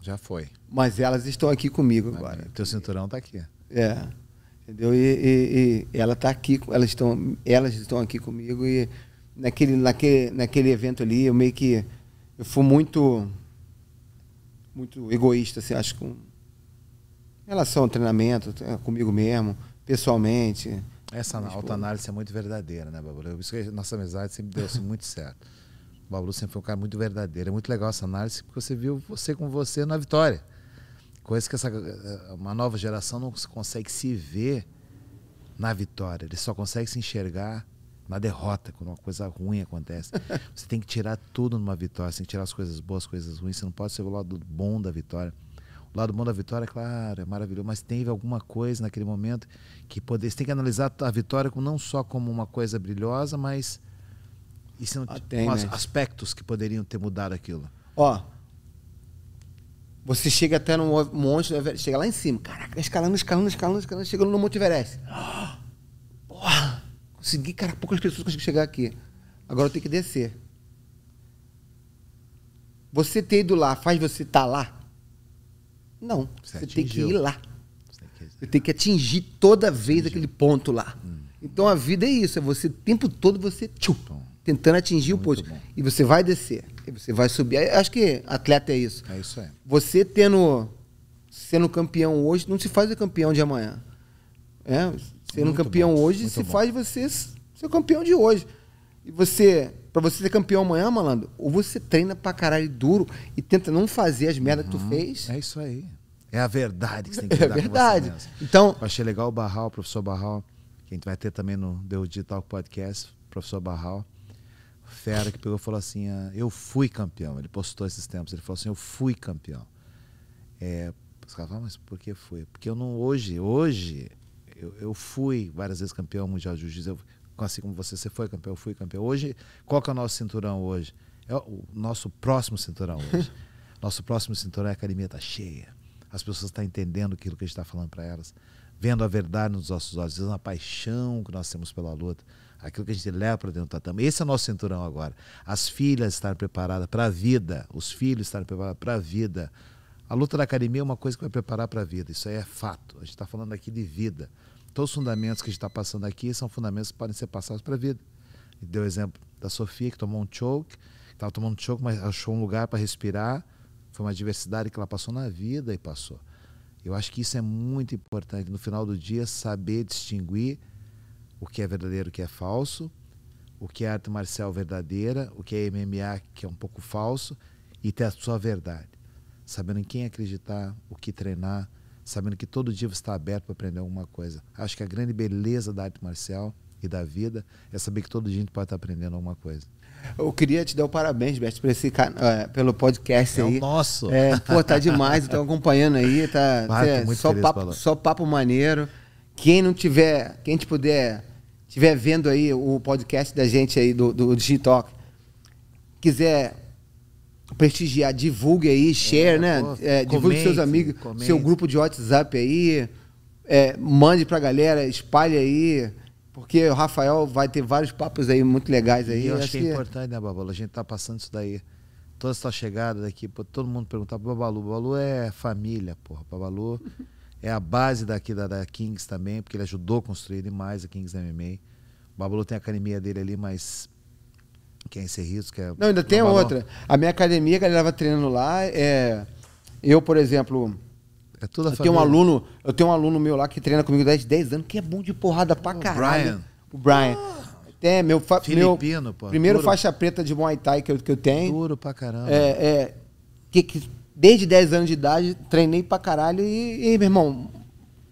Já foi. *laughs* Mas elas estão aqui comigo agora. Teu cinturão está aqui. É. Entendeu? E, e, e ela está aqui, elas estão, elas estão aqui comigo e naquele, naquele, naquele evento ali eu meio que eu fui muito muito egoísta, assim, acho que com relação ao treinamento, comigo mesmo, pessoalmente. Essa autoanálise é muito verdadeira, né, Babalu? Por isso que a nossa amizade sempre deu se assim, muito certo. O Babalu sempre foi um cara muito verdadeiro. É muito legal essa análise, porque você viu você com você na vitória. Coisa que essa, eh, eh, uma nova geração não consegue se ver na vitória, ele só consegue se enxergar na derrota, quando uma coisa ruim acontece. *laughs* você tem que tirar tudo numa vitória, você tem que tirar as coisas boas, as coisas ruins, você não pode ser o lado bom da vitória. O lado bom da vitória, claro, é maravilhoso, mas teve alguma coisa naquele momento que poder. Você tem que analisar a vitória não só como uma coisa brilhosa, mas e se não, ah, tem, né? aspectos que poderiam ter mudado aquilo. Ó, você chega até no monte do né, Everest, chega lá em cima. Caraca, escalando, escalando, escalando, escalando, chegando no Monte Everest. porra, consegui, cara, poucas pessoas conseguem chegar aqui. Agora eu tenho que descer. Você ter ido lá faz você estar tá lá? Não. Você, você tem que ir lá. Você tem que atingir toda vez aquele ponto lá. Hum. Então a vida é isso, é você o tempo todo você tchum, tentando atingir Muito o posto. Bom. E você vai descer, e você vai subir. Eu acho que atleta é isso. É isso aí. Você tendo, sendo campeão hoje, não se faz o campeão de amanhã. É, sendo Muito campeão bom. hoje, Muito se bom. faz você ser campeão de hoje. E você, para você ser campeão amanhã, malandro, ou você treina pra caralho duro e tenta não fazer as merdas uhum. que tu uhum. fez. É isso aí. É a verdade que você *laughs* tem é que lidar É verdade. Então, Eu achei legal o Barral, o professor Barral, que a gente vai ter também no Deu Digital Podcast, o professor Barral fera que pegou e falou assim: ah, Eu fui campeão. Ele postou esses tempos. Ele falou assim: Eu fui campeão. É, os caras mas por que foi? Porque eu não, hoje, hoje, eu, eu fui várias vezes campeão mundial de jiu-jitsu. Assim como você, você foi campeão, eu fui campeão. Hoje, qual que é o nosso cinturão hoje? É o nosso próximo cinturão hoje. *laughs* nosso próximo cinturão é a academia está cheia. As pessoas estão tá entendendo aquilo que a gente está falando para elas, vendo a verdade nos nossos olhos, a paixão que nós temos pela luta aquilo que a gente leva para dentro do tatame. Esse é o nosso cinturão agora. As filhas estarem preparadas para a vida, os filhos estarem preparados para a vida. A luta da academia é uma coisa que vai preparar para a vida, isso aí é fato. A gente está falando aqui de vida. Todos os fundamentos que a gente está passando aqui são fundamentos que podem ser passados para a vida. deu o exemplo da Sofia, que tomou um choke, estava tomando choke, mas achou um lugar para respirar. Foi uma adversidade que ela passou na vida e passou. Eu acho que isso é muito importante, no final do dia, saber distinguir o que é verdadeiro, o que é falso, o que é arte marcial verdadeira, o que é MMA, que é um pouco falso, e ter a sua verdade. Sabendo em quem acreditar, o que treinar, sabendo que todo dia você está aberto para aprender alguma coisa. Acho que a grande beleza da arte marcial e da vida é saber que todo dia a gente pode estar tá aprendendo alguma coisa. Eu queria te dar o parabéns, Beto, por esse, uh, pelo podcast é aí. É o nosso. É, pô, tá demais, Estão acompanhando aí, tá Marco, é, muito só, feliz, papo, só papo maneiro. Quem não tiver, quem te puder estiver vendo aí o podcast da gente aí do, do Digitalk, quiser prestigiar, divulgue aí, é, share, né? é, né? Pô, é, comente, divulgue seus amigos, comente. seu grupo de WhatsApp aí, é, mande pra galera, espalhe aí. Porque o Rafael vai ter vários papos aí muito legais aí. eu acho, acho que, é que é importante, né, Babalu? A gente tá passando isso daí. Toda essa chegada daqui, pô, todo mundo perguntar pro Babalu. Babalu é família, porra. Babalu é a base daqui da, da Kings também, porque ele ajudou a construir demais a Kings MMA. O Babalo tem a academia dele ali, mas quem é Cerritos, que é. Não, ainda tem outra. A minha academia, a galera vai treinando lá. É... Eu, por exemplo. É tudo a eu tenho um aluno, eu tenho um aluno meu lá que treina comigo desde 10 anos, que é bom de porrada pra o caralho. Brian. O Brian. Ah, é, meu, fa Filipino, meu pô. primeiro Duro. faixa preta de Muay Thai que eu, que eu tenho. Duro pra caramba. É, é que, que desde 10 anos de idade, treinei pra caralho e, e meu irmão,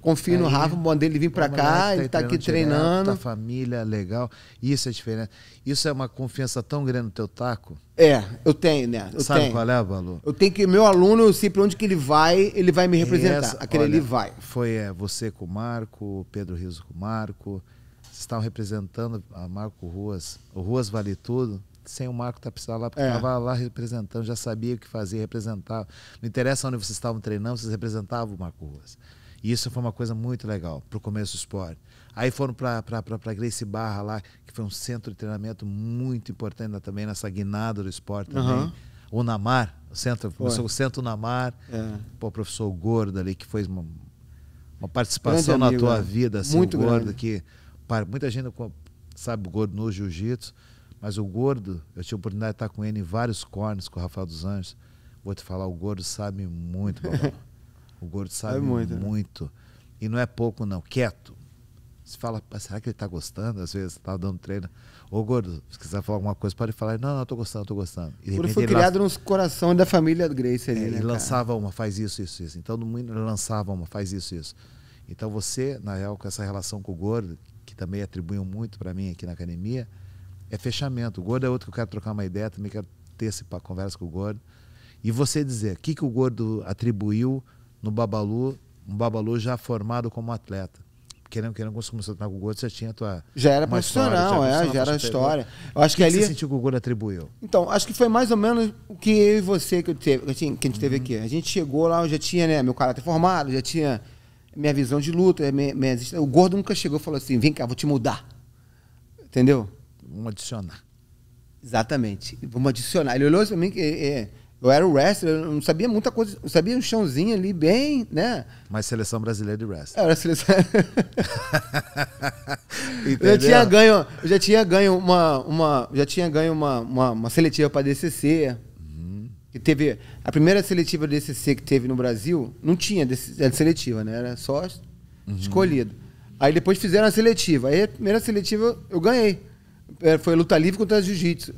confio Aí, no Rafa, mandei ele vir pra cá, tá ele tá, aqui treinando. Direto, tá família, legal. Isso é diferente. Isso é uma confiança tão grande no teu taco. É, eu tenho, né? Eu Sabe tenho. qual é, Balu? Eu tenho que, meu aluno, eu sei pra onde que ele vai, ele vai me representar. Essa, Aquele olha, ali vai. Foi é, você com o Marco, Pedro Rizzo com o Marco, vocês estavam representando a Marco Ruas. O Ruas vale tudo sem o Marco tá estar lá, porque é. estava lá representando, já sabia o que fazia, representava. Não interessa onde vocês estavam treinando, vocês representavam o Marco Ruas. E isso foi uma coisa muito legal para o começo do esporte. Aí foram para Grace Barra lá, que foi um centro de treinamento muito importante também nessa guinada do esporte também. Uhum. O Namar, o centro, começou o centro Namar, é. Pô, o professor Gordo ali, que foi uma, uma participação na tua é. vida, assim, muito Gordo, grande. que para, muita gente sabe o Gordo no jiu-jitsu, mas o gordo, eu tive a oportunidade de estar com ele em vários cornes com o Rafael dos Anjos. Vou te falar, o gordo sabe muito, babão. *laughs* o gordo sabe é muito. muito. Né? E não é pouco, não. Quieto. Você fala, será que ele está gostando? Às vezes está dando treino. Ô, gordo, se quiser falar alguma coisa, pode falar. Não, não, estou gostando, estou gostando. E, foi criado lança... no coração da família Grace ali, é, né, Ele cara? lançava uma, faz isso, isso, isso. Então, ele lançava uma, faz isso, isso. Então, você, na real, com essa relação com o gordo, que também atribuiu muito para mim aqui na academia, é fechamento. O gordo é outro que eu quero trocar uma ideia, também quero ter essa conversa com o gordo. E você dizer, o que, que o gordo atribuiu no Babalu, um Babalu já formado como atleta? Querendo, né, querendo, quando você começou a treinar com o Gordo, você tinha a tua. Já era profissional, já é, já era história. Eu acho que, que, que ali. você sentiu que o Gordo atribuiu? Então, acho que foi mais ou menos o que eu e você que, eu teve, que a gente teve uhum. aqui. A gente chegou lá, eu já tinha né, meu caráter formado, já tinha minha visão de luta. Minha, minha... O Gordo nunca chegou e falou assim: vem cá, vou te mudar. Entendeu? Vamos adicionar. Exatamente. Vamos adicionar. Ele olhou para mim que. É, eu era o wrestler, eu não sabia muita coisa, eu sabia um chãozinho ali bem, né? Mas seleção brasileira de wrestler Era seleção. *laughs* eu já tinha ganho, eu já tinha ganho uma, uma, já tinha ganho uma, uma, uma seletiva para DCC. Uhum. Que teve a primeira seletiva DCC que teve no Brasil, não tinha seletiva, né? Era só uhum. escolhido. Aí depois fizeram a seletiva. Aí a primeira seletiva eu ganhei. É, foi luta livre contra jiu-jitsu.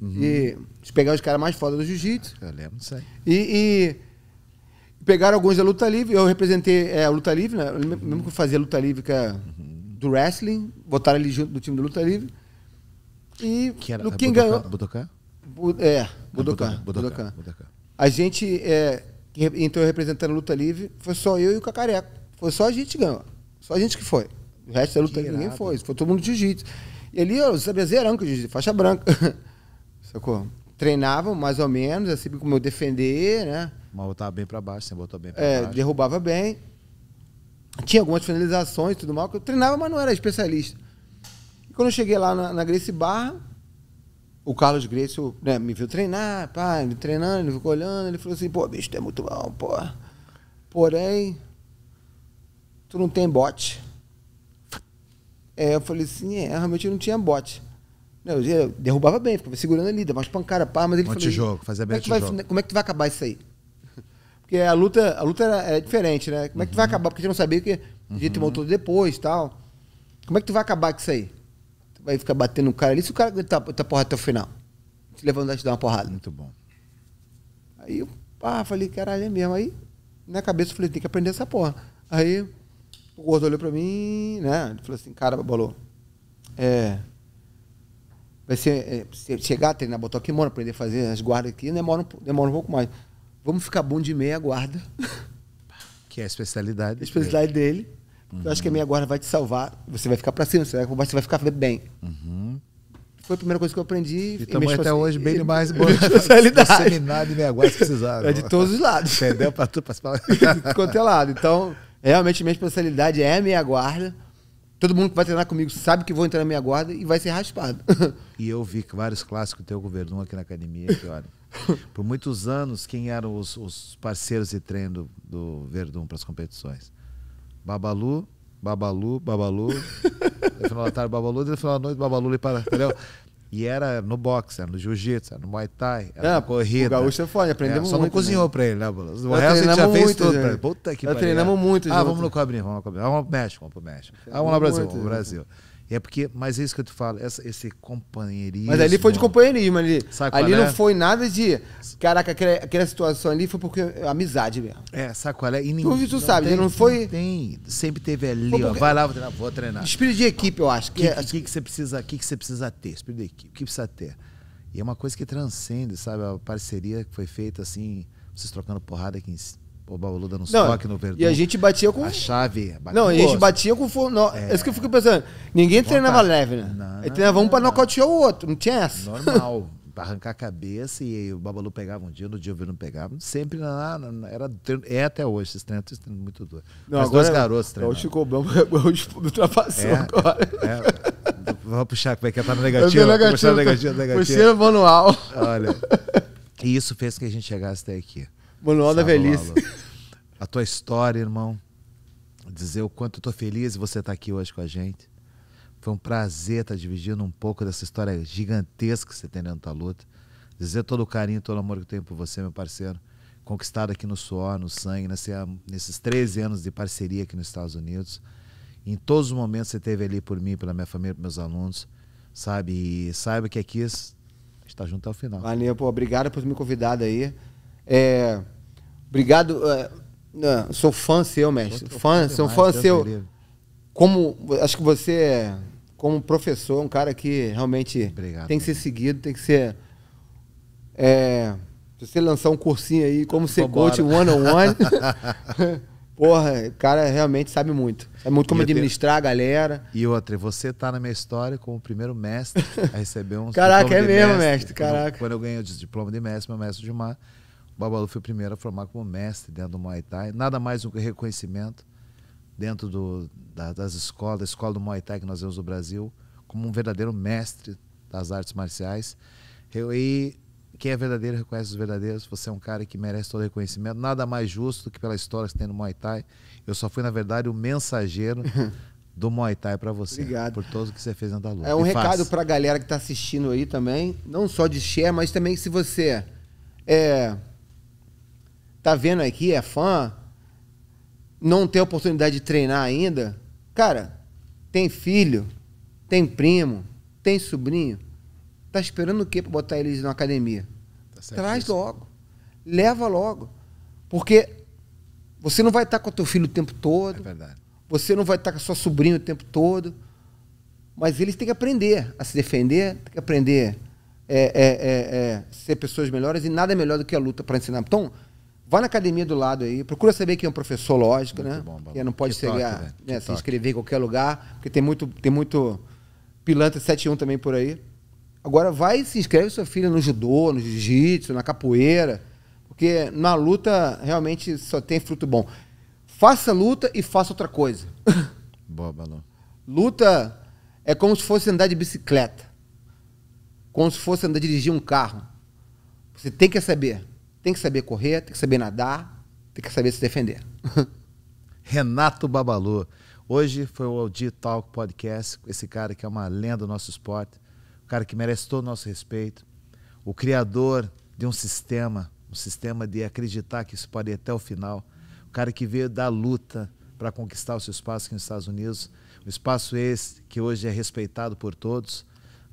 Uhum. E pegaram os caras mais foda do jiu-jitsu. Eu lembro disso aí. E, e, pegaram alguns da luta livre. Eu representei é, a luta livre, né? Uhum. Mesmo que eu fazia luta livre que uhum. do wrestling. Botaram ele junto do time da luta livre. E que era, no quem ganhou... Budokan? é, ah, Budokan. Budokan. A gente, é, então representando a luta livre, foi só eu e o Cacareco. Foi só a gente que ganhou. Só a gente que foi. O resto da luta livre ninguém foi. Foi todo mundo de jiu-jitsu. E ali os brasileiros de faixa branca. *laughs* Sacou? Treinava mais ou menos, assim como eu defender, né? Mas botava bem para baixo, você botou bem pra é, baixo. Derrubava bem. Tinha algumas finalizações e tudo mal, que eu treinava, mas não era especialista. E quando eu cheguei lá na, na Grace Barra, o Carlos Grace né, me viu treinar, pá, ele treinando, ele ficou olhando, ele falou assim, pô, bicho, tu é muito bom, pô. Porém, tu não tem bote. É, eu falei assim, é, realmente não tinha bote. Não, eu derrubava bem, ficava segurando ali, dava umas pancadas, pá, mas ele falou. jogo, fazer bem como, é vai, como é que tu vai acabar isso aí? *laughs* Porque a luta, a luta era, era diferente, né? Como é que tu vai uhum. acabar? Porque a gente não sabia que a gente uhum. montou depois tal. Como é que tu vai acabar com isso aí? Tu vai ficar batendo no cara ali se o cara tá, tá porrada até o final. Te levando a te dar uma porrada. Muito bom. Aí eu pá, falei, caralho, é mesmo. Aí na cabeça eu falei, tem que aprender essa porra. Aí o gordo olhou para mim, né? Ele falou assim, cara, Babalô, é... Vai ser, é, chegar, treinar, botar o kimono, aprender a fazer as guardas aqui, demora, demora um pouco mais. Vamos ficar bom de meia guarda. *laughs* Que é a especialidade. A especialidade dele. dele. Uhum. Eu acho que a meia guarda vai te salvar. Você vai ficar para cima, você vai, você vai ficar bem. Uhum foi a primeira coisa que eu aprendi. E estamos até hoje bem demais. *laughs* Né? Especialidade. Seminário de meia guarda precisaram. É de todos os lados. Entendeu? Pra tu, para Quanto é lado. Então, Realmente, minha especialidade é a meia guarda. Todo mundo que vai treinar comigo sabe que vou entrar na meia guarda e vai ser raspado. *laughs* E eu vi vários clássicos teu governo aqui na academia, que olha. *laughs* Por muitos anos, quem eram os, os parceiros de treino do, do Verdun para as competições? Babalu, Babalu, Babalu. no final da tarde, Babalu, no final da noite, Babalu ali para. Entendeu? E era no boxe, era no jiu-jitsu, no muay thai, era é, na corrida. O gaúcho é foda, é, aprendemos é, só muito. Só não cozinhou né? pra ele, né, Bolas? O resto a gente já fez muito, tudo pra ele. Puta que pariu. treinamos né? muito Ah, junto. vamos no Cobrinho, vamos no Cobrinho. vamos pro México, vamos pro México. Ah, vamos lá, Brasil, vamos pro Brasil. Muito, é porque, mas é isso que eu te falo, essa, esse companheirismo. Mas ali foi de companheirismo, ali. Sabe ali não é? foi nada de. Caraca, aquela, aquela, situação ali foi porque é, amizade mesmo. É, sabe qual é? E ninguém, tu, tu não sabe, tem, não foi. tem, sempre teve ali, porque... ó, vai lá, vou treinar. Vou treinar. Espírito de equipe, eu acho. Que, é que, que, que, você precisa, que, que você precisa ter? Espírito de equipe, o que precisa ter? E é uma coisa que transcende, sabe? A parceria que foi feita assim, vocês trocando porrada aqui em o Babalu dando toque no Verdun. E a gente batia com. A chave. Não, a gente batia com. Não, é. é isso que eu fico pensando. Ninguém Vontade. treinava leve, né? Não, não, treinava um pra nocautear o outro. Não tinha essa. Normal. Pra *laughs* arrancar a cabeça e o Babalu pegava um dia, no dia eu não pegava. Sempre na, na, era, é até hoje, esses treinos, esses muito duro. Não, Mas agora, dois garotos é treinando. *laughs* O Chico Bão ultrapassou é, agora. É, é, vamos puxar como é que é, tá no *laughs* tá negativo. Negativo, tá negativo, negativo. Pulseira manual. Olha, e isso fez que a gente chegasse até aqui. Manual da velhice. A tua história, irmão. Dizer o quanto eu tô feliz de você estar tá aqui hoje com a gente. Foi um prazer estar tá dividindo um pouco dessa história gigantesca que você tem dentro da luta. Dizer todo o carinho, todo o amor que eu tenho por você, meu parceiro. Conquistado aqui no suor, no sangue, nesse, nesses 13 anos de parceria aqui nos Estados Unidos. Em todos os momentos você esteve ali por mim, pela minha família, pelos meus alunos. Sabe? E saiba que aqui é é está junto até o final. Valeu, pô. Obrigado por me convidar aí. É, obrigado. É, sou fã seu, mestre. Fã, sou fã seu. Querido. Como. Acho que você é, como professor, um cara que realmente obrigado, tem que ser seguido, tem que ser. É, se você lançar um cursinho aí, como ser coach one on one. *laughs* Porra, o cara realmente sabe muito. Sabe muito como administrar tenho... a galera. E outra, você tá na minha história como o primeiro mestre a receber um *laughs* Caraca, é mesmo, mestre. mestre. Caraca. Quando, quando eu ganhei o diploma de mestre, meu mestre de mar, Babalu foi o primeiro a formar como mestre dentro do Muay Thai. Nada mais um reconhecimento dentro do, da, das escolas, da escola do Muay Thai que nós vemos no Brasil, como um verdadeiro mestre das artes marciais. E quem é verdadeiro reconhece os verdadeiros. Você é um cara que merece todo reconhecimento. Nada mais justo do que pela história que tem no Muay Thai. Eu só fui, na verdade, o mensageiro *laughs* do Muay Thai para você. Obrigado. Por tudo que você fez na luta. É um e recado para a galera que está assistindo aí também, não só de share, mas também se você é tá vendo aqui, é fã, não tem oportunidade de treinar ainda, cara, tem filho, tem primo, tem sobrinho, tá esperando o quê para botar eles na academia? Tá Traz isso. logo, leva logo, porque você não vai estar tá com o teu filho o tempo todo. É verdade. Você não vai estar tá com a sua sobrinha o tempo todo. Mas eles têm que aprender a se defender, têm que aprender é, é, é, é ser pessoas melhores e nada melhor do que a luta para ensinar. Então, Vai na academia do lado aí, procura saber quem é um professor, lógico, muito né? Bom, e não pode ser. chegar, né? né? se inscrever em qualquer lugar, porque tem muito, tem muito pilantra 71 também por aí. Agora vai e se inscreve sua filha no judô, no jiu-jitsu, na capoeira, porque na luta realmente só tem fruto bom. Faça luta e faça outra coisa. *coughs* Boa, Balão. Luta é como se fosse andar de bicicleta. Como se fosse andar dirigir um carro. Você tem que saber tem que saber correr, tem que saber nadar, tem que saber se defender. *laughs* Renato Babalu. Hoje foi o Audi Talk Podcast com esse cara que é uma lenda do nosso esporte, o um cara que merece todo o nosso respeito, o criador de um sistema, um sistema de acreditar que isso pode ir até o final, o cara que veio da luta para conquistar o seu espaço aqui nos Estados Unidos, um espaço esse que hoje é respeitado por todos,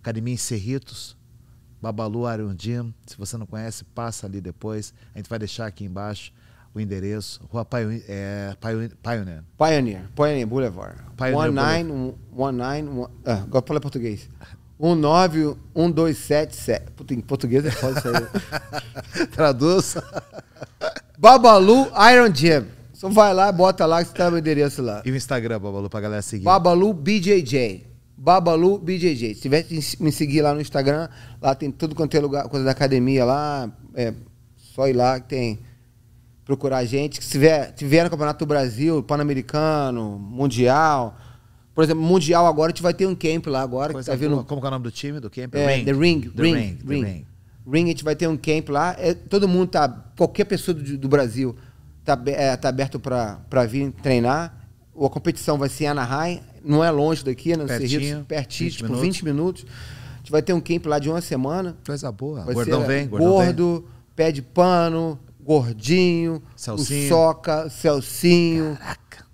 academia em Cerritos, Babalu Arundim. Se você não conhece, passa ali depois. A gente vai deixar aqui embaixo o endereço. Rua Pioneer. É, Pioneer. Pioneer, Pioneer Boulevard. Pioneer 19, ah, agora fala ah, agora falei português. 191277. Puta, em português é foda isso aí. Né? *laughs* *laughs* Babalu Iron Gym. Só vai lá, bota lá que você tá no endereço lá. E o Instagram, Babalu, pra galera seguir. Babalu BJJ. Babalu BJJ. Se tiver me seguir lá no Instagram, lá tem tudo quanto é lugar, coisa da academia lá. É só ir lá que tem. Procurar a gente. Se tiver, tiver no Campeonato do Brasil, Pan-Americano, Mundial. Por exemplo, Mundial agora a gente vai ter um camp lá agora. que tá vindo... Como, é o nome do time do camp? É, Ring. The Ring. The Ring. Ring. The Ring. Ring. Ring, a gente vai ter um camp lá. É, todo mundo tá. Qualquer pessoa do, do Brasil tá, é, tá aberto para vir treinar a competição vai ser em Anaheim, não é longe daqui, né? Pertinho, Cerritos, pertinho 20 tipo, minutos. 20 minutos. A gente vai ter um camp lá de uma semana. Coisa boa. Vai gordão ser, vem, gordo, vem. pé de pano, gordinho, Celcinho. o soca, Celcinho. Caraca.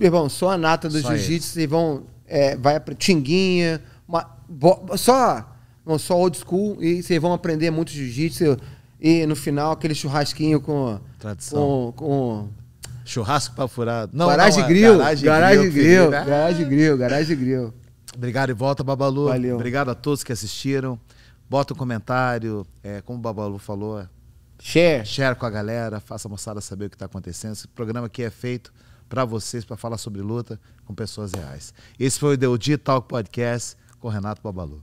Irmão, só a nata do jiu-jitsu, eles vão. É, vai pra Tinguinha, uma, bo, só, não, só old school, e vocês vão aprender muito jiu-jitsu. E no final, aquele churrasquinho com. Tradição. com, com Churrasco para furado. Não, garagem não, é grill, garagem, garagem grill, grill garagem grill, garagem grill. Obrigado e volta, Babalu. Valeu. Obrigado a todos que assistiram. Bota um comentário, é, como o Babalu falou. Share. Share com a galera, faça a moçada saber o que está acontecendo. Esse programa aqui é feito para vocês, para falar sobre luta com pessoas reais. Esse foi o The Talk Podcast com Renato Babalu.